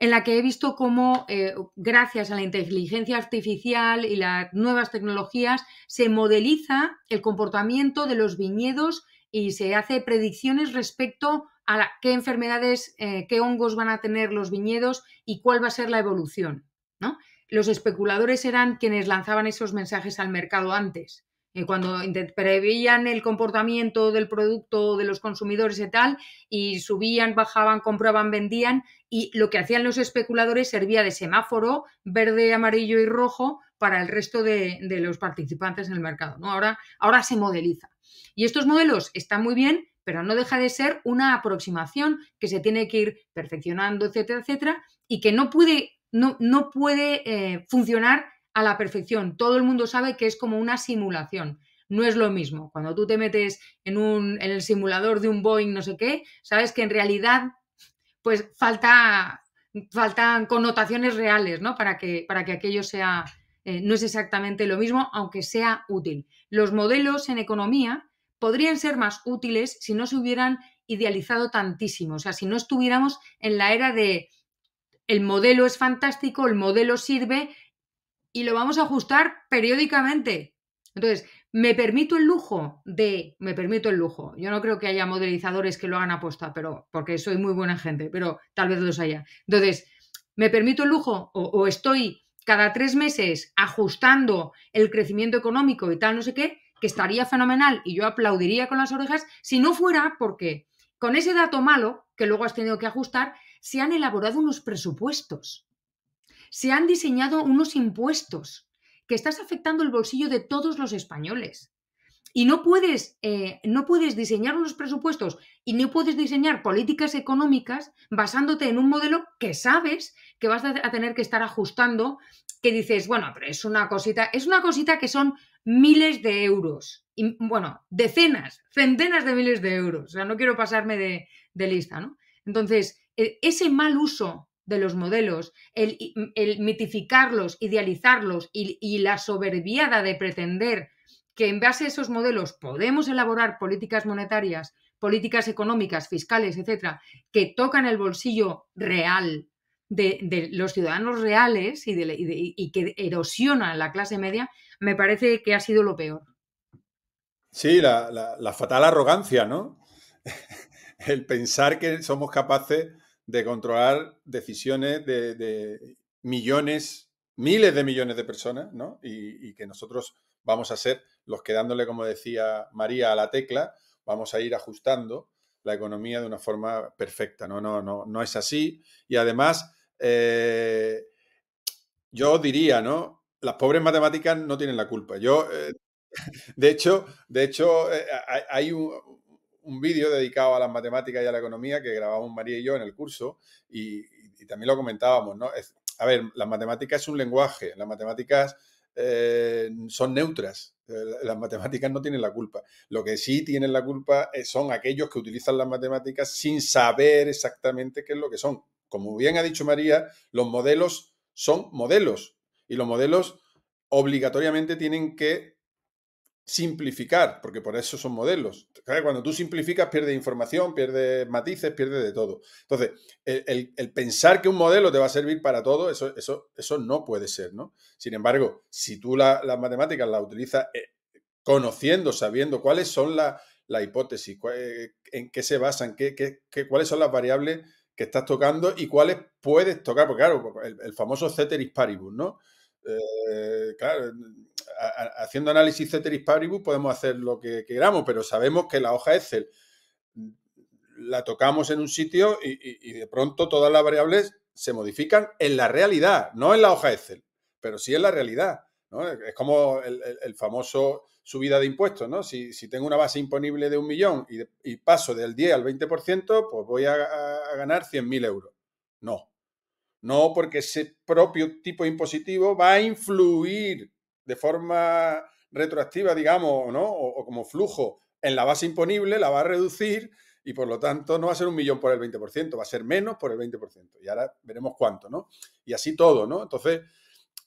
en la que he visto cómo, eh, gracias a la inteligencia artificial y las nuevas tecnologías, se modeliza el comportamiento de los viñedos y se hace predicciones respecto a qué enfermedades, eh, qué hongos van a tener los viñedos y cuál va a ser la evolución. ¿no? Los especuladores eran quienes lanzaban esos mensajes al mercado antes. Eh, cuando preveían el comportamiento del producto, de los consumidores y tal, y subían, bajaban, compraban, vendían, y lo que hacían los especuladores servía de semáforo verde, amarillo y rojo para el resto de, los participantes en el mercado. ¿no? Ahora, ahora se modeliza. Y estos modelos están muy bien, pero no deja de ser una aproximación que se tiene que ir perfeccionando, etcétera, etcétera, y que no puede, no, no puede eh, funcionar a la perfección. Todo el mundo sabe que es como una simulación. No es lo mismo. Cuando tú te metes en, un, en el simulador de un Boeing, no sé qué, sabes que en realidad pues falta, faltan connotaciones reales, ¿no? Para que, para que aquello sea, eh, no es exactamente lo mismo, aunque sea útil. Los modelos en economía podrían ser más útiles si no se hubieran idealizado tantísimo, o sea, si no estuviéramos en la era de el modelo es fantástico, el modelo sirve, y lo vamos a ajustar periódicamente. Entonces, me permito el lujo de, me permito el lujo. Yo no creo que haya modelizadores que lo hagan aposta, pero porque soy muy buena gente, pero tal vez los haya. Entonces, me permito el lujo o, o estoy cada tres meses ajustando el crecimiento económico y tal, no sé qué, que estaría fenomenal y yo aplaudiría con las orejas si no fuera porque con ese dato malo que luego has tenido que ajustar, se han elaborado unos presupuestos se han diseñado unos impuestos que estás afectando el bolsillo de todos los españoles. Y no puedes, eh, no puedes diseñar unos presupuestos y no puedes diseñar políticas económicas basándote en un modelo que sabes que vas a tener que estar ajustando, que dices, bueno, pero es una cosita, es una cosita que son miles de euros. Y, bueno, decenas, centenas de miles de euros. O sea, no quiero pasarme de, de lista, ¿no? Entonces, e, ese mal uso de los modelos, el, mitificarlos, idealizarlos y, la soberbiada de pretender que en base a esos modelos podemos elaborar políticas monetarias, políticas económicas, fiscales, etcétera, que tocan el bolsillo real de, los ciudadanos reales y, y, que erosionan la clase media, me parece que ha sido lo peor. Sí, la fatal arrogancia, ¿no? el pensar que somos capaces de controlar decisiones de, millones, miles de millones de personas, ¿no? Y, que nosotros vamos a ser los que dándole, como decía María, a la tecla, vamos a ir ajustando la economía de una forma perfecta. No, no, no, no es así. Y además, eh, yo diría, ¿no? Las pobres matemáticas no tienen la culpa. Yo, eh, de hecho, de hecho eh, hay un, un vídeo dedicado a las matemáticas y a la economía que grabamos María y yo en el curso y, también lo comentábamos, ¿no? a ver, las matemática es un lenguaje, las matemáticas eh, son neutras, eh, las matemáticas no tienen la culpa. Lo que sí tienen la culpa eh, son aquellos que utilizan las matemáticas sin saber exactamente qué es lo que son. Como bien ha dicho María, los modelos son modelos y los modelos obligatoriamente tienen que simplificar, porque por eso son modelos. Cuando tú simplificas, pierdes información, pierdes matices, pierdes de todo. Entonces, el, pensar que un modelo te va a servir para todo, eso, eso, eso no puede ser, ¿no? Sin embargo, si tú las matemáticas las utilizas eh, conociendo, sabiendo cuáles son las hipótesis, eh, en qué se basan, qué, cuáles son las variables que estás tocando y cuáles puedes tocar, porque claro, el famoso ceteris paribus, ¿no? Eh, claro, mm, haciendo análisis Ceteris Paribus podemos hacer lo que queramos, pero sabemos que la hoja Excel mm, la tocamos en un sitio y, de pronto todas las variables se modifican en la realidad, no en la hoja Excel, pero sí en la realidad. Es como el, famoso subida de impuestos, ¿no? Si, tengo una base imponible de un millón y, paso del 10 al 20%, pues voy a, a ganar 100.000 euros. No, no, porque ese propio tipo impositivo va a influir de forma retroactiva, digamos, o, como flujo en la base imponible, la va a reducir y por lo tanto no va a ser un millón por el 20%, va a ser menos por el 20%. Y ahora veremos cuánto, ¿no? Y así todo, ¿no? Entonces,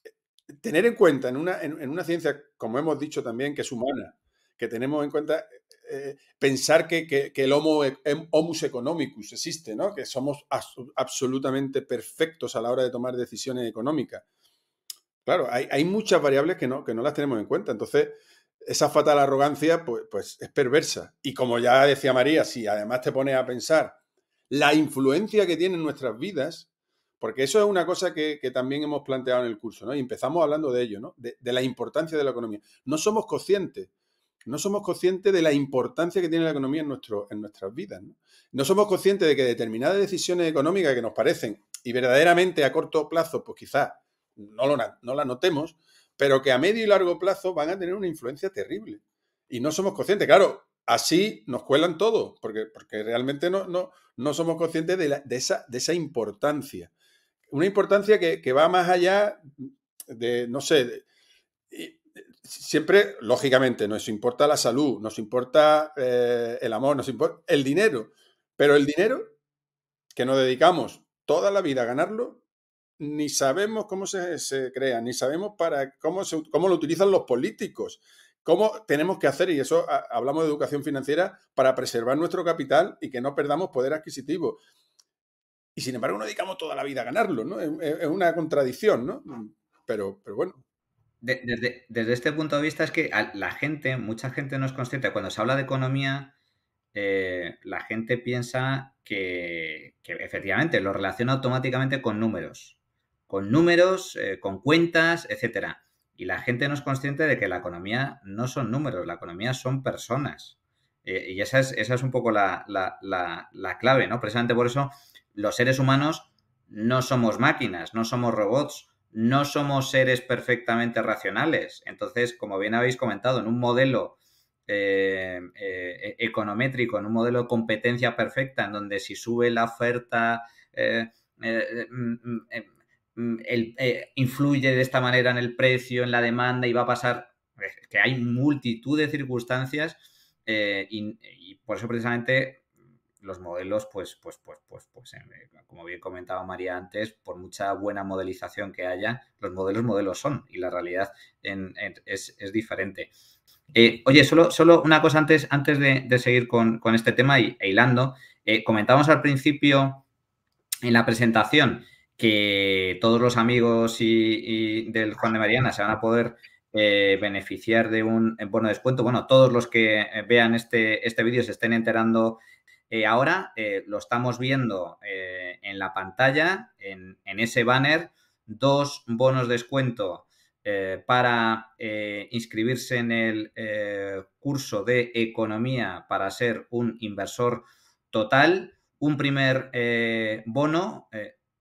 eh, tener en cuenta en una, en una ciencia, como hemos dicho también, que es humana, que tenemos en cuenta eh, eh, pensar que, el homo, e, em, homus economicus existe, ¿no? que somos absolutamente perfectos a la hora de tomar decisiones económicas. Claro, hay, muchas variables que no, las tenemos en cuenta. Entonces, esa fatal arrogancia pues, pues es perversa. Y como ya decía María, si además te pones a pensar la influencia que tienen nuestras vidas, porque eso es una cosa que, también hemos planteado en el curso, ¿no? Y empezamos hablando de ello, ¿no? de, la importancia de la economía. No somos conscientes no somos conscientes de la importancia que tiene la economía en, nuestro, en nuestras vidas. ¿no? somos conscientes de que determinadas decisiones económicas que nos parecen y verdaderamente a corto plazo, pues quizás no, lo, no la notemos, pero que a medio y largo plazo van a tener una influencia terrible. Y no somos conscientes. Claro, así nos cuelan todo, porque, porque realmente no, no, no somos conscientes de, esa, de esa importancia. Una importancia que, que va más allá de, no sé, siempre, lógicamente, nos importa la salud, nos importa eh, el amor, nos importa el dinero, pero el dinero que nos dedicamos toda la vida a ganarlo, ni sabemos cómo se, crea, ni sabemos para cómo, cómo lo utilizan los políticos, cómo tenemos que hacer, y eso hablamos de educación financiera, para preservar nuestro capital y que no perdamos poder adquisitivo. Y sin embargo, no dedicamos toda la vida a ganarlo, ¿no? Es, es una contradicción, ¿no? Pero, pero bueno, desde, este punto de vista es que la gente, mucha gente no es consciente. Cuando se habla de economía, eh, la gente piensa que, efectivamente lo relaciona automáticamente con números. Con números, eh, con cuentas, etcétera. Y la gente no es consciente de que la economía no son números, la economía son personas. Eh, y esa es, un poco la, la, clave, ¿no? Precisamente por eso los seres humanos no somos máquinas, no somos robots, no somos seres perfectamente racionales. Entonces, como bien habéis comentado, en un modelo eh, eh, e-, econométrico, en un modelo de competencia perfecta, en donde si sube la oferta, eh, mm, mm, influye de esta manera en el precio, en la demanda y va a pasar, que hay multitud de circunstancias y por eso precisamente los modelos, pues, pues, pues, pues, pues, eh, como bien comentaba María antes, por mucha buena modelización que haya, los modelos modelos son y la realidad es, diferente. Eh, oye, solo, solo una cosa antes, antes de, seguir con, este tema y e hilando. Eh, comentábamos al principio en la presentación que todos los amigos y, del Juan de Mariana se van a poder beneficiar de un bono descuento. Bueno, todos los que vean este, este vídeo se estén enterando eh, ahora eh, lo estamos viendo eh, en la pantalla, en, en, ese banner, dos bonos descuento para inscribirse en el curso de economía para ser un inversor total. Un primer bono,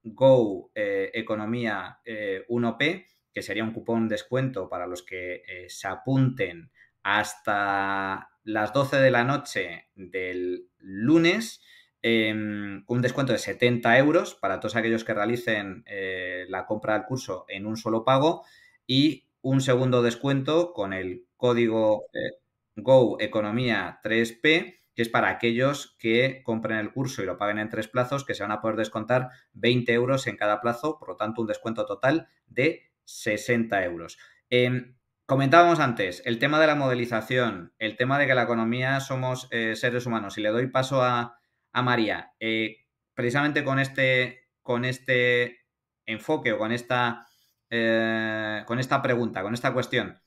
Go Economía 1P, que sería un cupón descuento para los que se apunten hasta las 12 de la noche del lunes em, un descuento de 70 euros para todos aquellos que realicen eh, la compra del curso en un solo pago y un segundo descuento con el código eh, Go Economía 3P que es para aquellos que compren el curso y lo paguen en tres plazos, que se van a poder descontar 20 euros en cada plazo, por lo tanto un descuento total de 60 euros. Em, Comentábamos antes el tema de la modelización, el tema de que la economía somos eh, seres humanos. Y le doy paso a, María. Eh, precisamente con este, con este enfoque o con esta, eh, con esta pregunta, con esta cuestión,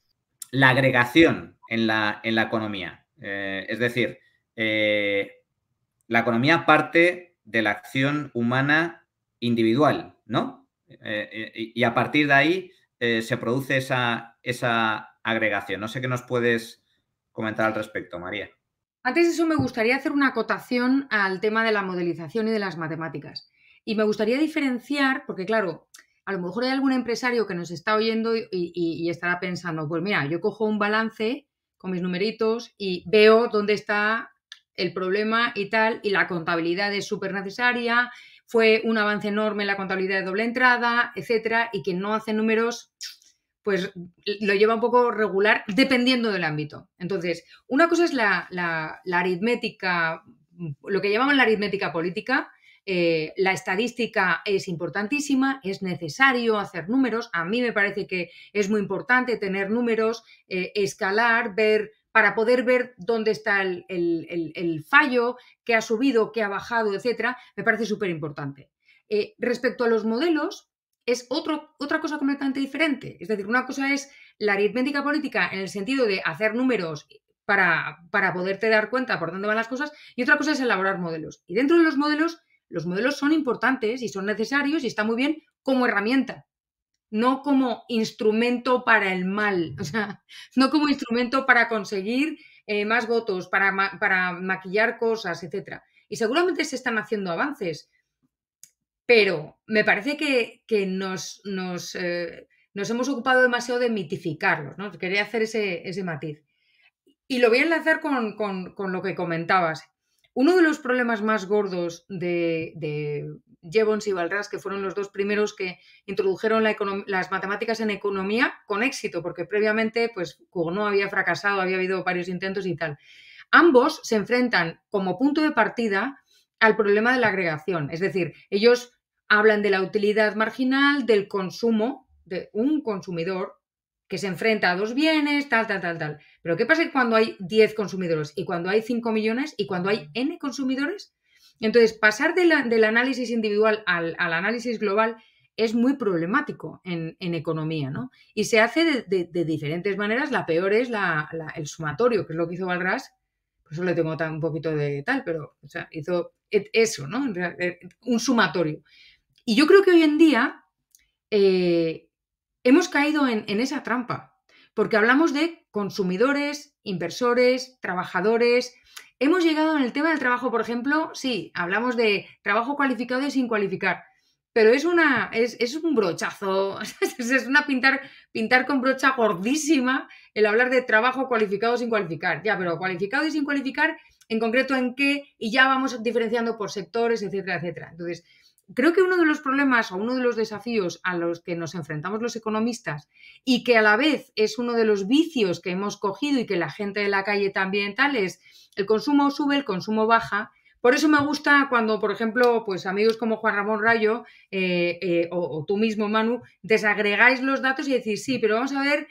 la agregación en la, en la economía. es decir, la economía parte de la acción humana individual, ¿no? y a partir de ahí eh, se produce esa, esa agregación. No sé qué nos puedes comentar al respecto, María. Antes de eso, me gustaría hacer una acotación al tema de la modelización y de las matemáticas. Y me gustaría diferenciar, porque claro, a lo mejor hay algún empresario que nos está oyendo y, y estará pensando, pues mira, yo cojo un balance con mis numeritos y veo dónde está el problema y tal, y la contabilidad es súper necesaria fue un avance enorme en la contabilidad de doble entrada, etcétera, y quien no hace números, pues lo lleva un poco regular dependiendo del ámbito. Entonces, una cosa es la, aritmética, lo que llamamos la aritmética política. Eh, la estadística es importantísima, es necesario hacer números. A mí me parece que es muy importante tener números, eh, escalar, ver para poder ver dónde está el, fallo, qué ha subido, qué ha bajado, etcétera, me parece súper importante. Eh, respecto a los modelos, es otra cosa completamente diferente. Es decir, una cosa es la aritmética política en el sentido de hacer números para, para poderte dar cuenta por dónde van las cosas, y otra cosa es elaborar modelos. Y dentro de los modelos, los modelos son importantes y son necesarios y está muy bien como herramienta, no como instrumento para el mal, o sea, no como instrumento para conseguir eh, más votos, para, maquillar cosas, etc. Y seguramente se están haciendo avances, pero me parece que, eh, nos, hemos ocupado demasiado de mitificarlos, ¿no? Quería hacer ese, matiz. Y lo voy a enlazar con lo que comentabas. Uno de los problemas más gordos de, Jevons y Valras, que fueron los dos primeros que introdujeron las matemáticas en economía con éxito, porque previamente pues, había fracasado, había habido varios intentos y tal. Ambos se enfrentan como punto de partida al problema de la agregación, es decir, ellos hablan de la utilidad marginal, del consumo, de un consumidor que se enfrenta a dos bienes, tal, tal, tal, tal. Pero ¿qué pasa cuando hay 10 consumidores y cuando hay 5 millones y cuando hay N consumidores? Entonces, pasar del análisis individual al, análisis global es muy problemático en, economía, ¿no? Y se hace de, diferentes maneras. La peor es el sumatorio, que es lo que hizo Valgras. Por eso le tengo un poquito de tal, pero hizo eso, ¿no? Un sumatorio. Y yo creo que hoy en día eh, hemos caído en, esa trampa, porque hablamos de consumidores, inversores, trabajadores. Hemos llegado en el tema del trabajo, por ejemplo, sí, hablamos de trabajo cualificado y sin cualificar, pero es una es, un brochazo, es una pintar pintar con brocha gordísima el hablar de trabajo cualificado sin cualificar. Ya, pero cualificado y sin cualificar, en concreto en qué y ya vamos diferenciando por sectores, etcétera, etcétera. Entonces, creo que uno de los problemas o uno de los desafíos a los que nos enfrentamos los economistas y que a la vez es uno de los vicios que hemos cogido y que la gente de la calle también tal es el consumo sube, el consumo baja. Por eso me gusta cuando, por ejemplo, pues amigos como Juan Ramón Rayo eh, eh, o, tú mismo, Manu, desagregáis los datos y decís, sí, pero vamos a ver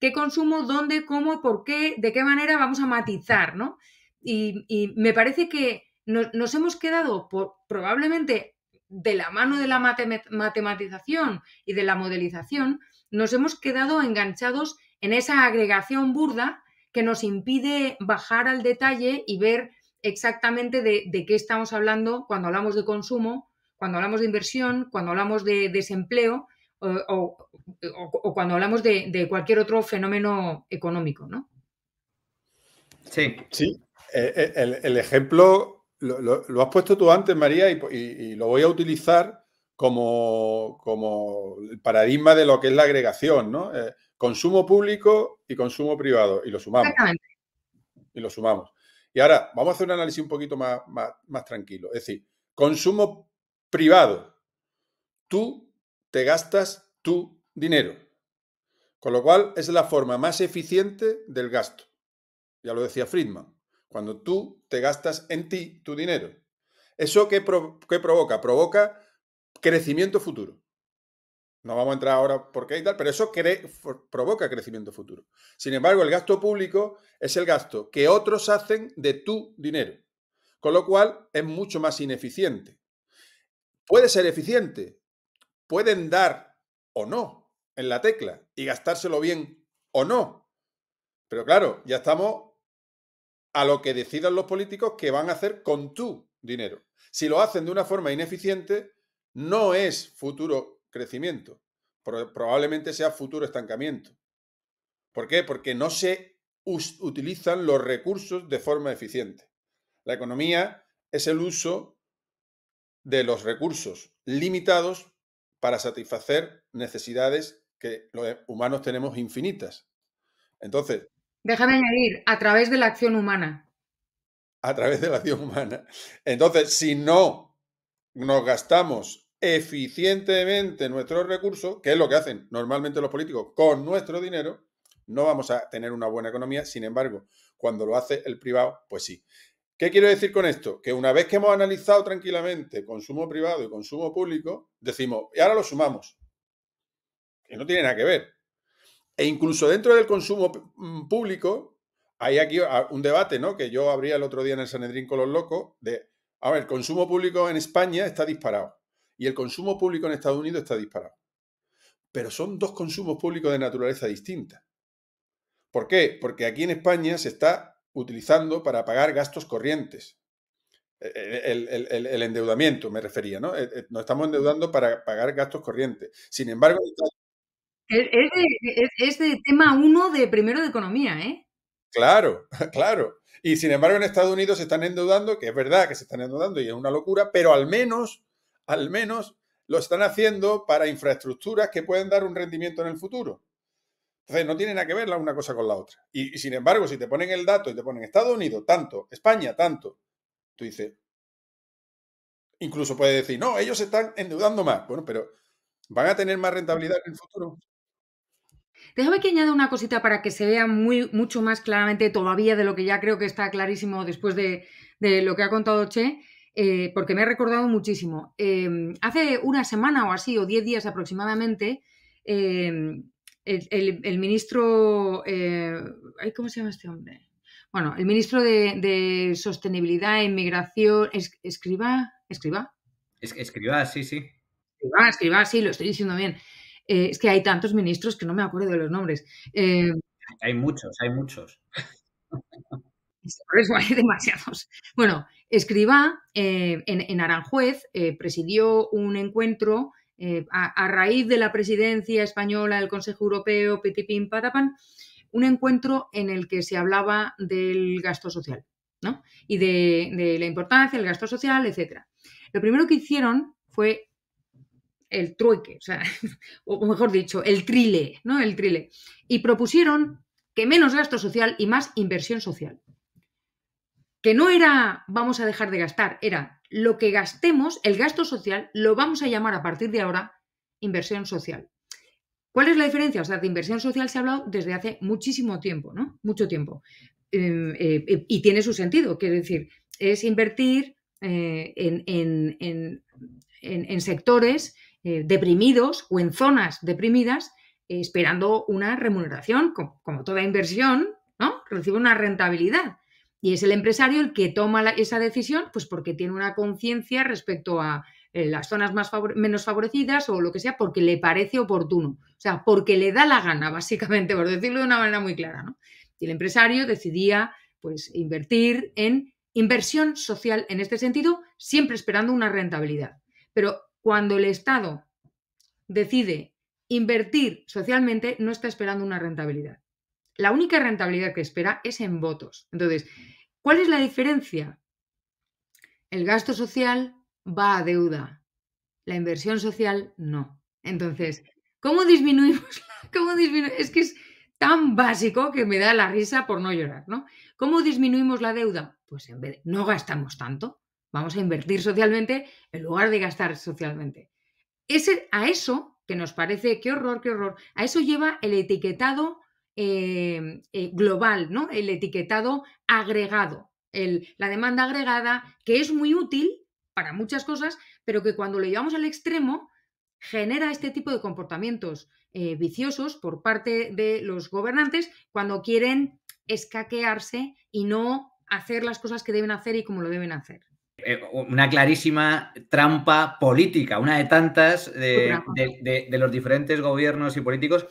qué consumo, dónde, cómo, por qué, de qué manera vamos a matizar, ¿no? Y, me parece que nos, hemos quedado por, probablemente de la mano de la matematización y de la modelización, nos hemos quedado enganchados en esa agregación burda que nos impide bajar al detalle y ver exactamente de, qué estamos hablando cuando hablamos de consumo, cuando hablamos de inversión, cuando hablamos de desempleo o, cuando hablamos de, cualquier otro fenómeno económico, ¿no? Sí. Sí. Eh, eh, el ejemplo lo, has puesto tú antes, María, y, lo voy a utilizar como, como, el paradigma de lo que es la agregación, ¿no? Eh, consumo público y consumo privado, y lo sumamos. Exactamente. Y lo sumamos. Y ahora vamos a hacer un análisis un poquito más, más, más tranquilo. Es decir, consumo privado. Tú te gastas tu dinero. Con lo cual es la forma más eficiente del gasto. Ya lo decía Friedman. Cuando tú te gastas en ti tu dinero. ¿Eso qué, provoca? Provoca crecimiento futuro. No vamos a entrar ahora por qué y tal, pero eso provoca crecimiento futuro. Sin embargo, el gasto público es el gasto que otros hacen de tu dinero, con lo cual es mucho más ineficiente. Puede ser eficiente, pueden dar o no en la tecla y gastárselo bien o no. Pero claro, ya estamos a lo que decidan los políticos que van a hacer con tu dinero. Si lo hacen de una forma ineficiente, no es futuro crecimiento, probablemente sea futuro estancamiento. ¿Por qué? Porque no se utilizan los recursos de forma eficiente. La economía es el uso de los recursos limitados para satisfacer necesidades que los humanos tenemos infinitas. Entonces, Déjame añadir, a través de la acción humana. A través de la acción humana. Entonces, si no nos gastamos eficientemente nuestros recursos, que es lo que hacen normalmente los políticos con nuestro dinero, no vamos a tener una buena economía. Sin embargo, cuando lo hace el privado, pues sí. ¿Qué quiero decir con esto? Que una vez que hemos analizado tranquilamente consumo privado y consumo público, decimos, y ahora lo sumamos, que no tiene nada que ver. E incluso dentro del consumo mm, público, hay aquí ah, un debate, ¿no? Que yo abría el otro día en el Sanedrín con los locos, de, a ver, el consumo público en España está disparado y el consumo público en Estados Unidos está disparado. Pero son dos consumos públicos de naturaleza distinta. ¿Por qué? Porque aquí en España se está utilizando para pagar gastos corrientes. E, e, el, el endeudamiento, me refería, ¿no? E, nos estamos endeudando para pagar gastos corrientes. Sin embargo, es, de, tema uno de primero de economía, ¿eh? Claro, claro. Y sin embargo en Estados Unidos se están endeudando, que es verdad que se están endeudando y es una locura, pero al menos, al menos lo están haciendo para infraestructuras que pueden dar un rendimiento en el futuro. Entonces no tienen nada que ver la una cosa con la otra. Y, y sin embargo, si te ponen el dato y te ponen Estados Unidos tanto, España tanto, tú dices, incluso puedes decir, no, ellos se están endeudando más. Bueno, pero ¿van a tener más rentabilidad en el futuro? Déjame que añada una cosita para que se vea muy, mucho más claramente todavía de lo que ya creo que está clarísimo después de, lo que ha contado Che, eh, porque me ha recordado muchísimo. Em, hace una semana o así, o diez días aproximadamente, em, el, ministro... Eh, ¿Cómo se llama este hombre? Bueno, el ministro de, Sostenibilidad e Inmigración, Escriba, Escriba. escriba, sí, sí. Escriba, escriba, sí, lo estoy diciendo bien. Eh, es que hay tantos ministros que no me acuerdo de los nombres. Eh, hay muchos, hay muchos. Por eso hay demasiados. Bueno, Escriba eh, en, Aranjuez presidió un encuentro a, raíz de la presidencia española del Consejo Europeo, pitipín, patapan, un encuentro en el que se hablaba del gasto social ¿no? y de, de la importancia del gasto social, etc. Lo primero que hicieron fue el trueque, o, mejor dicho, el trile, ¿no? El trile. Y propusieron que menos gasto social y más inversión social. Que no era vamos a dejar de gastar, era lo que gastemos, el gasto social, lo vamos a llamar a partir de ahora inversión social. ¿Cuál es la diferencia? O sea, de inversión social se ha hablado desde hace muchísimo tiempo, ¿no? Mucho tiempo. Em, eh, eh, y tiene su sentido, quiero decir, es invertir eh, en, en sectores eh, deprimidos o en zonas deprimidas eh, esperando una remuneración, como, toda inversión, ¿no? Recibe una rentabilidad. Y es el empresario el que toma esa decisión, pues porque tiene una conciencia respecto a eh, las zonas más menos favorecidas o lo que sea, porque le parece oportuno. O sea, porque le da la gana, básicamente, por decirlo de una manera muy clara, ¿no? Y el empresario decidía, pues, invertir en inversión social en este sentido, siempre esperando una rentabilidad. Pero cuando el Estado decide invertir socialmente, no está esperando una rentabilidad. La única rentabilidad que espera es en votos. Entonces, ¿cuál es la diferencia? El gasto social va a deuda, la inversión social no. Entonces, ¿cómo disminuimos? ¿Cómo disminuimos? es que es tan básico que me da la risa por no llorar, ¿no? ¿Cómo disminuimos la deuda? Pues en vez de no gastamos tanto, Vamos a invertir socialmente en lugar de gastar socialmente. Ese, a eso, que nos parece, qué horror, qué horror, a eso lleva el etiquetado em, eh, global, ¿no? El etiquetado agregado, la demanda agregada, que es muy útil para muchas cosas, pero que cuando lo llevamos al extremo genera este tipo de comportamientos eh, viciosos por parte de los gobernantes cuando quieren escaquearse y no hacer las cosas que deben hacer y como lo deben hacer. Eh, una clarísima trampa política, una de tantas de, los diferentes gobiernos y políticos.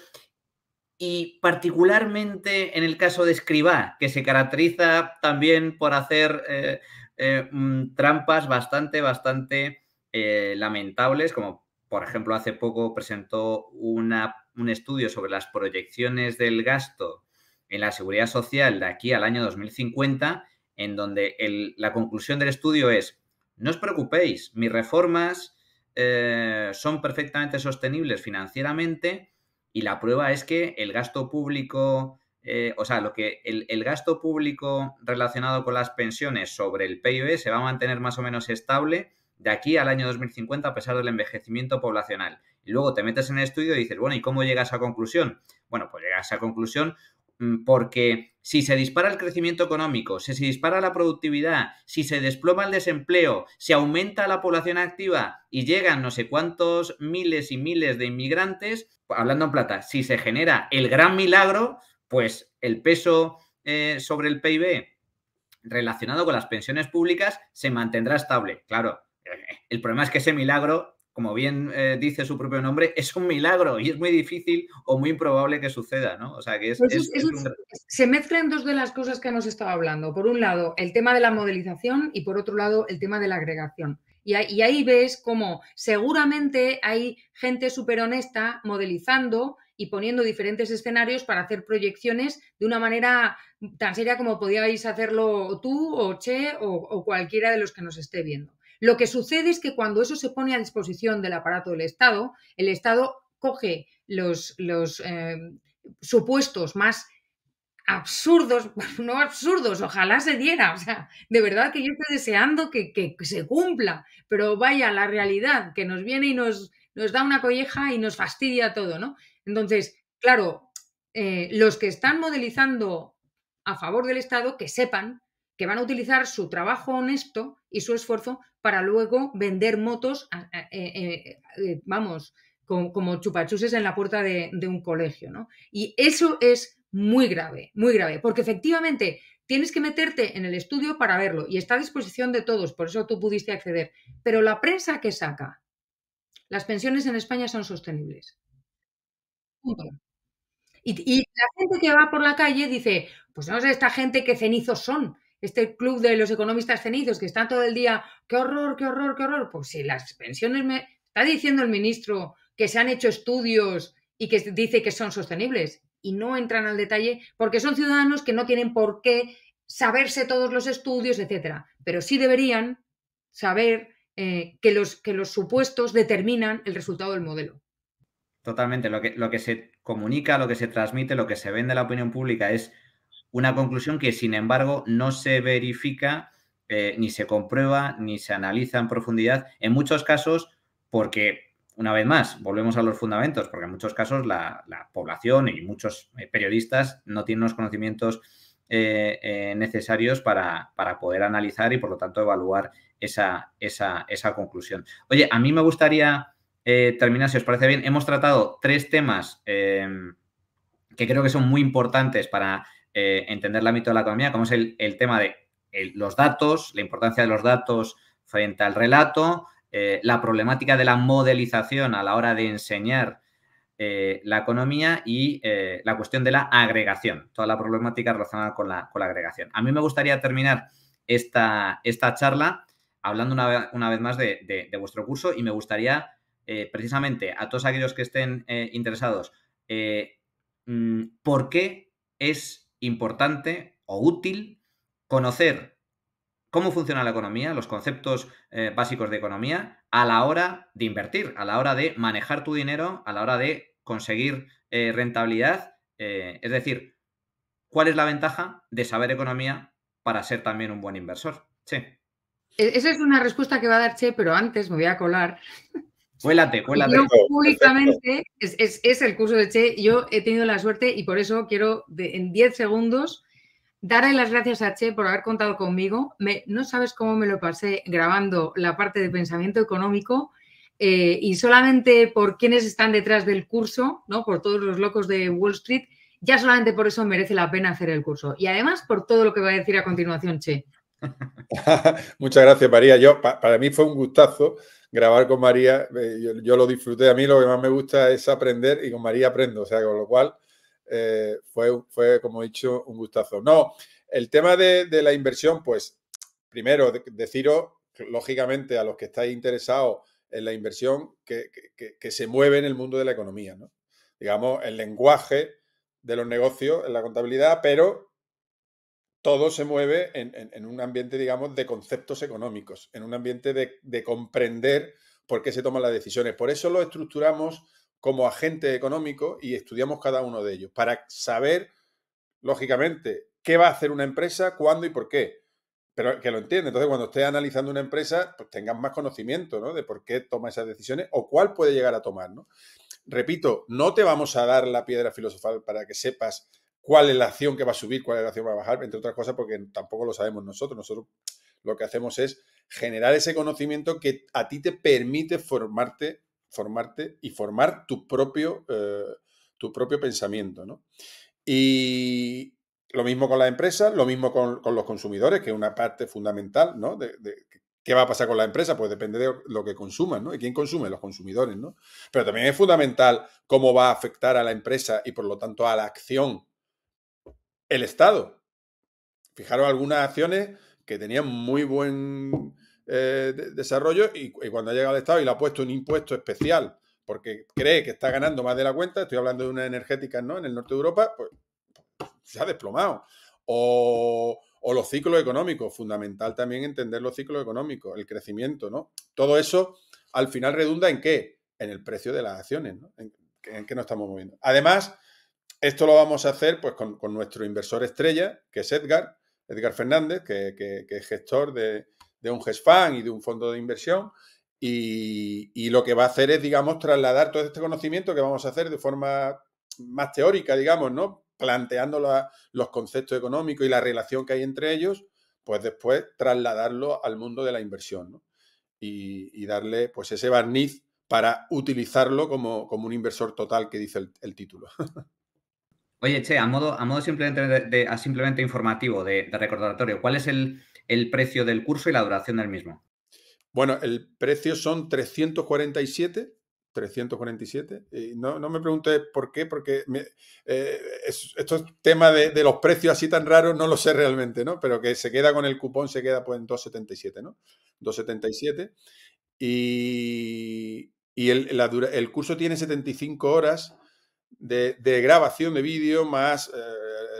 Y particularmente en el caso de Escribá, que se caracteriza también por hacer eh, eh, mm, trampas bastante, bastante lamentables, como por ejemplo hace poco presentó una, un estudio sobre las proyecciones del gasto en la seguridad social de aquí al año 2050 en donde la conclusión del estudio es, no os preocupéis, mis reformas eh, son perfectamente sostenibles financieramente y la prueba es que el gasto público, eh, o sea, lo que el, gasto público relacionado con las pensiones sobre el PIB se va a mantener más o menos estable de aquí al año 2050 a pesar del envejecimiento poblacional. Y luego te metes en el estudio y dices, bueno, ¿y cómo llegas a conclusión? Bueno, pues llegas a conclusión Mm, porque si se dispara el crecimiento económico, si se dispara la productividad, si se desploma el desempleo, si aumenta la población activa y llegan no sé cuántos miles y miles de inmigrantes, hablando en plata, si se genera el gran milagro, pues el peso eh, sobre el PIB relacionado con las pensiones públicas se mantendrá estable. Claro, eh, el problema es que ese milagro como bien eh, dice su propio nombre, es un milagro y es muy difícil o muy improbable que suceda, ¿no? O sea, que es, pues Se mezclan dos de las cosas que hemos estado hablando. Por un lado, el tema de la modelización y por otro lado, el tema de la agregación. Y, ahí ves cómo seguramente hay gente súper honesta modelizando y poniendo diferentes escenarios para hacer proyecciones de una manera tan seria como podíais hacerlo tú o Che o cualquiera de los que nos esté viendo. Lo que sucede es que cuando eso se pone a disposición del aparato del Estado, el Estado coge los, eh, supuestos más absurdos, no absurdos, ojalá se diera, o sea, de verdad que yo estoy deseando que, se cumpla, pero vaya la realidad que nos viene y nos, da una colleja y nos fastidia todo, ¿no? Entonces, claro, eh, los que están modelizando a favor del Estado, que sepan que van a utilizar su trabajo honesto y su esfuerzo para luego vender motos, eh, eh, eh, vamos, como, chupachuses en la puerta de, un colegio, ¿no? Y eso es muy grave, muy grave, porque efectivamente tienes que meterte en el estudio para verlo y está a disposición de todos, por eso tú pudiste acceder. Pero la prensa que saca, las pensiones en España son sostenibles. Y, y, la gente que va por la calle dice, pues no sé, esta gente qué cenizos son, este club de los economistas cenizos que están todo el día, qué horror, qué horror, qué horror. Pues si las pensiones me está diciendo el ministro que se han hecho estudios y que dice que son sostenibles y no entran al detalle porque son ciudadanos que no tienen por qué saberse todos los estudios, etcétera, pero sí deberían saber eh, que, los, que los supuestos determinan el resultado del modelo. Totalmente, lo que, lo que se comunica, lo que se transmite, lo que se vende a la opinión pública es una conclusión que, sin embargo, no se verifica, eh, ni se comprueba, ni se analiza en profundidad, en muchos casos porque, una vez más, volvemos a los fundamentos, porque en muchos casos la, población y muchos eh, periodistas no tienen los conocimientos eh, necesarios para, poder analizar y, por lo tanto, evaluar esa, esa, esa conclusión. Oye, a mí me gustaría terminar, si os parece bien, hemos tratado tres temas que creo que son muy importantes para eh, entender el ámbito de la economía, como es el, tema de los datos, la importancia de los datos frente al relato, eh, la problemática de la modelización a la hora de enseñar eh, la economía y la cuestión de la agregación, toda la problemática relacionada con la, agregación. A mí me gustaría terminar esta, esta charla hablando una, vez más de, vuestro curso y me gustaría precisamente a todos aquellos que estén interesados, mm, ¿por qué es importante o útil conocer cómo funciona la economía, los conceptos eh, básicos de economía, a la hora de invertir, a la hora de manejar tu dinero, a la hora de conseguir eh, rentabilidad. Eh, es decir, ¿cuál es la ventaja de saber economía para ser también un buen inversor? Sí. E-, esa es una respuesta que va a dar Che, pero antes me voy a colar Cuélate, cuélate. públicamente, es, el curso de Che, yo he tenido la suerte y por eso quiero en 10 segundos darle las gracias a Che por haber contado conmigo. no sabes cómo me lo pasé grabando la parte de pensamiento económico eh, y solamente por quienes están detrás del curso, ¿no? por todos los locos de Wall Street, ya solamente por eso merece la pena hacer el curso. Y además por todo lo que va a decir a continuación Che. Muchas gracias, María. Yo, para mí fue un gustazo grabar con María, eh, yo, lo disfruté. A mí lo que más me gusta es aprender y con María aprendo, o sea, con lo cual eh, fue, fue, como he dicho, un gustazo. No, el tema de, la inversión, pues primero deciros, lógicamente, a los que estáis interesados en la inversión, que, que se mueve en el mundo de la economía, ¿no? Digamos, el lenguaje de los negocios en la contabilidad, pero todo se mueve en, un ambiente, digamos, de conceptos económicos, en un ambiente de, comprender por qué se toman las decisiones. Por eso lo estructuramos como agente económico y estudiamos cada uno de ellos, para saber, lógicamente, qué va a hacer una empresa, cuándo y por qué. Pero que lo entiende. Entonces, cuando esté analizando una empresa, pues tengas más conocimiento de por qué toma esas decisiones o cuál puede llegar a tomar. Repito, no te vamos a dar la piedra filosofal para que sepas cuál es la acción que va a subir, cuál es la acción que va a bajar, entre otras cosas porque tampoco lo sabemos nosotros. Nosotros lo que hacemos es generar ese conocimiento que a ti te permite formarte, formarte y formar tu propio, eh, tu propio pensamiento. Y lo mismo con la empresa, lo mismo con, los consumidores, que es una parte fundamental, ¿no? ¿Qué va a pasar con la empresa? Pues depende de lo que consuman, ¿no? ¿Y quién consume? Los consumidores, ¿no? Pero también es fundamental cómo va a afectar a la empresa y por lo tanto a la acción el Estado. Fijaros algunas acciones que tenían muy buen eh, desarrollo y, cuando ha llegado el Estado y le ha puesto un impuesto especial porque cree que está ganando más de la cuenta, estoy hablando de una energética ¿no? en el norte de Europa, pues se ha desplomado. O, los ciclos económicos, fundamental también entender los ciclos económicos, el crecimiento, ¿no? Todo eso al final redunda en qué? En el precio de las acciones, En, que nos estamos moviendo. Además, esto lo vamos a hacer pues, con, nuestro inversor estrella, que es Edgar, Edgar Fernández, que, es gestor de, un GESFAN y de un fondo de inversión. Y, lo que va a hacer es, digamos, trasladar todo este conocimiento que vamos a hacer de forma más teórica, digamos, ¿no? Planteando los conceptos económicos y la relación que hay entre ellos, pues después trasladarlo al mundo de la inversión, Y, darle, pues, ese barniz para utilizarlo como, un inversor total que dice el título. Oye, Che, a modo, simplemente, informativo, de, recordatorio, ¿cuál es el, precio del curso y la duración del mismo? Bueno, el precio son 347. 347. Y no, me preguntes por qué, porque eh, esto es tema de, los precios así tan raros, no lo sé realmente, ¿no? Pero que se queda con el cupón, se queda pues en 277, ¿no? 277. Y, el curso tiene 75 horas de, grabación de vídeo, más eh,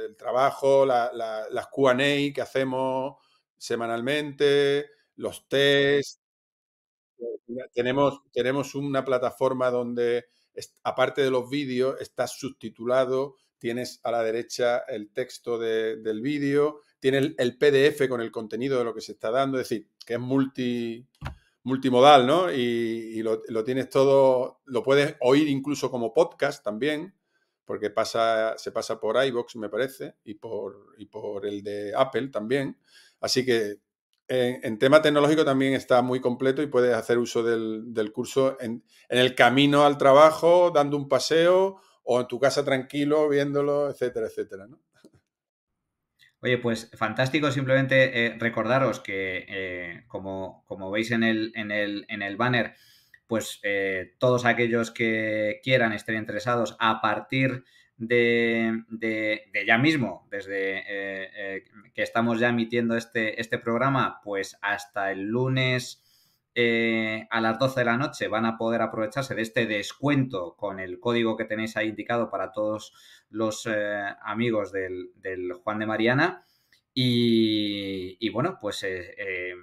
el trabajo, la, las QA que hacemos semanalmente, los test. Tenemos, tenemos una plataforma donde, aparte de los vídeos, está subtitulado, tienes a la derecha el texto de, del vídeo, tienes el PDF con el contenido de lo que se está dando, es decir, que es multi, multimodal, ¿no? Y, lo, tienes todo, lo puedes oír incluso como podcast también, porque pasa, se pasa por iBox, me parece, y por, y por el de Apple también. Así que en, tema tecnológico también está muy completo y puedes hacer uso del, curso en, en, el camino al trabajo, dando un paseo o en tu casa tranquilo, viéndolo, etcétera, etcétera, ¿no? Oye, pues fantástico, simplemente eh, recordaros que eh, como, veis en el, en el, en el banner, pues eh, todos aquellos que quieran estén interesados a partir de, de, de ya mismo, desde que estamos ya emitiendo este, este programa, pues hasta el lunes eh, a las 12 de la noche van a poder aprovecharse de este descuento con el código que tenéis ahí indicado para todos los eh, amigos del, Juan de Mariana. Y, bueno, pues eh,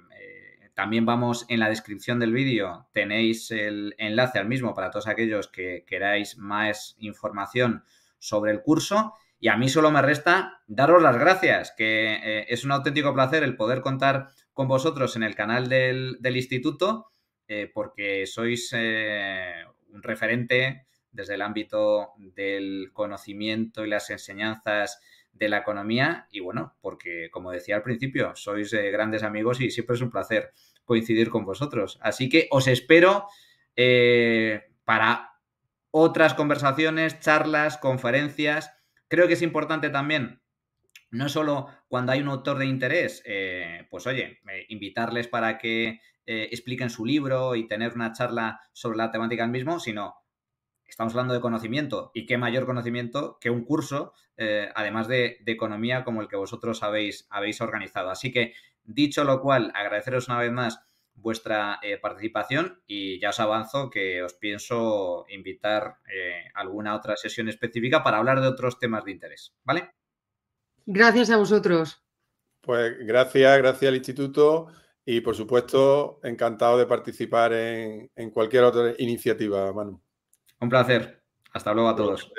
también vamos en la descripción del vídeo, tenéis el enlace al mismo para todos aquellos que queráis más información sobre el curso. Y a mí solo me resta daros las gracias, que es un auténtico placer el poder contar con vosotros en el canal del, instituto, eh, porque sois eh, un referente desde el ámbito del conocimiento y las enseñanzas de la economía y bueno, porque como decía al principio, sois eh, grandes amigos y siempre es un placer coincidir con vosotros. Así que os espero para otras conversaciones, charlas, conferencias. Creo que es importante también no solo cuando hay un autor de interés, eh, pues oye, eh, invitarles para que eh, expliquen su libro y tener una charla sobre la temática del mismo, sino estamos hablando de conocimiento y qué mayor conocimiento que un curso, además de, de, economía como el que vosotros habéis, habéis organizado. Así que, dicho lo cual, agradeceros una vez más vuestra participación y ya os avanzo que os pienso invitar a alguna otra sesión específica para hablar de otros temas de interés, ¿vale? Gracias a vosotros. Pues gracias, gracias al instituto y por supuesto encantado de participar en, cualquier otra iniciativa, Manu. Un placer. Hasta luego a todos.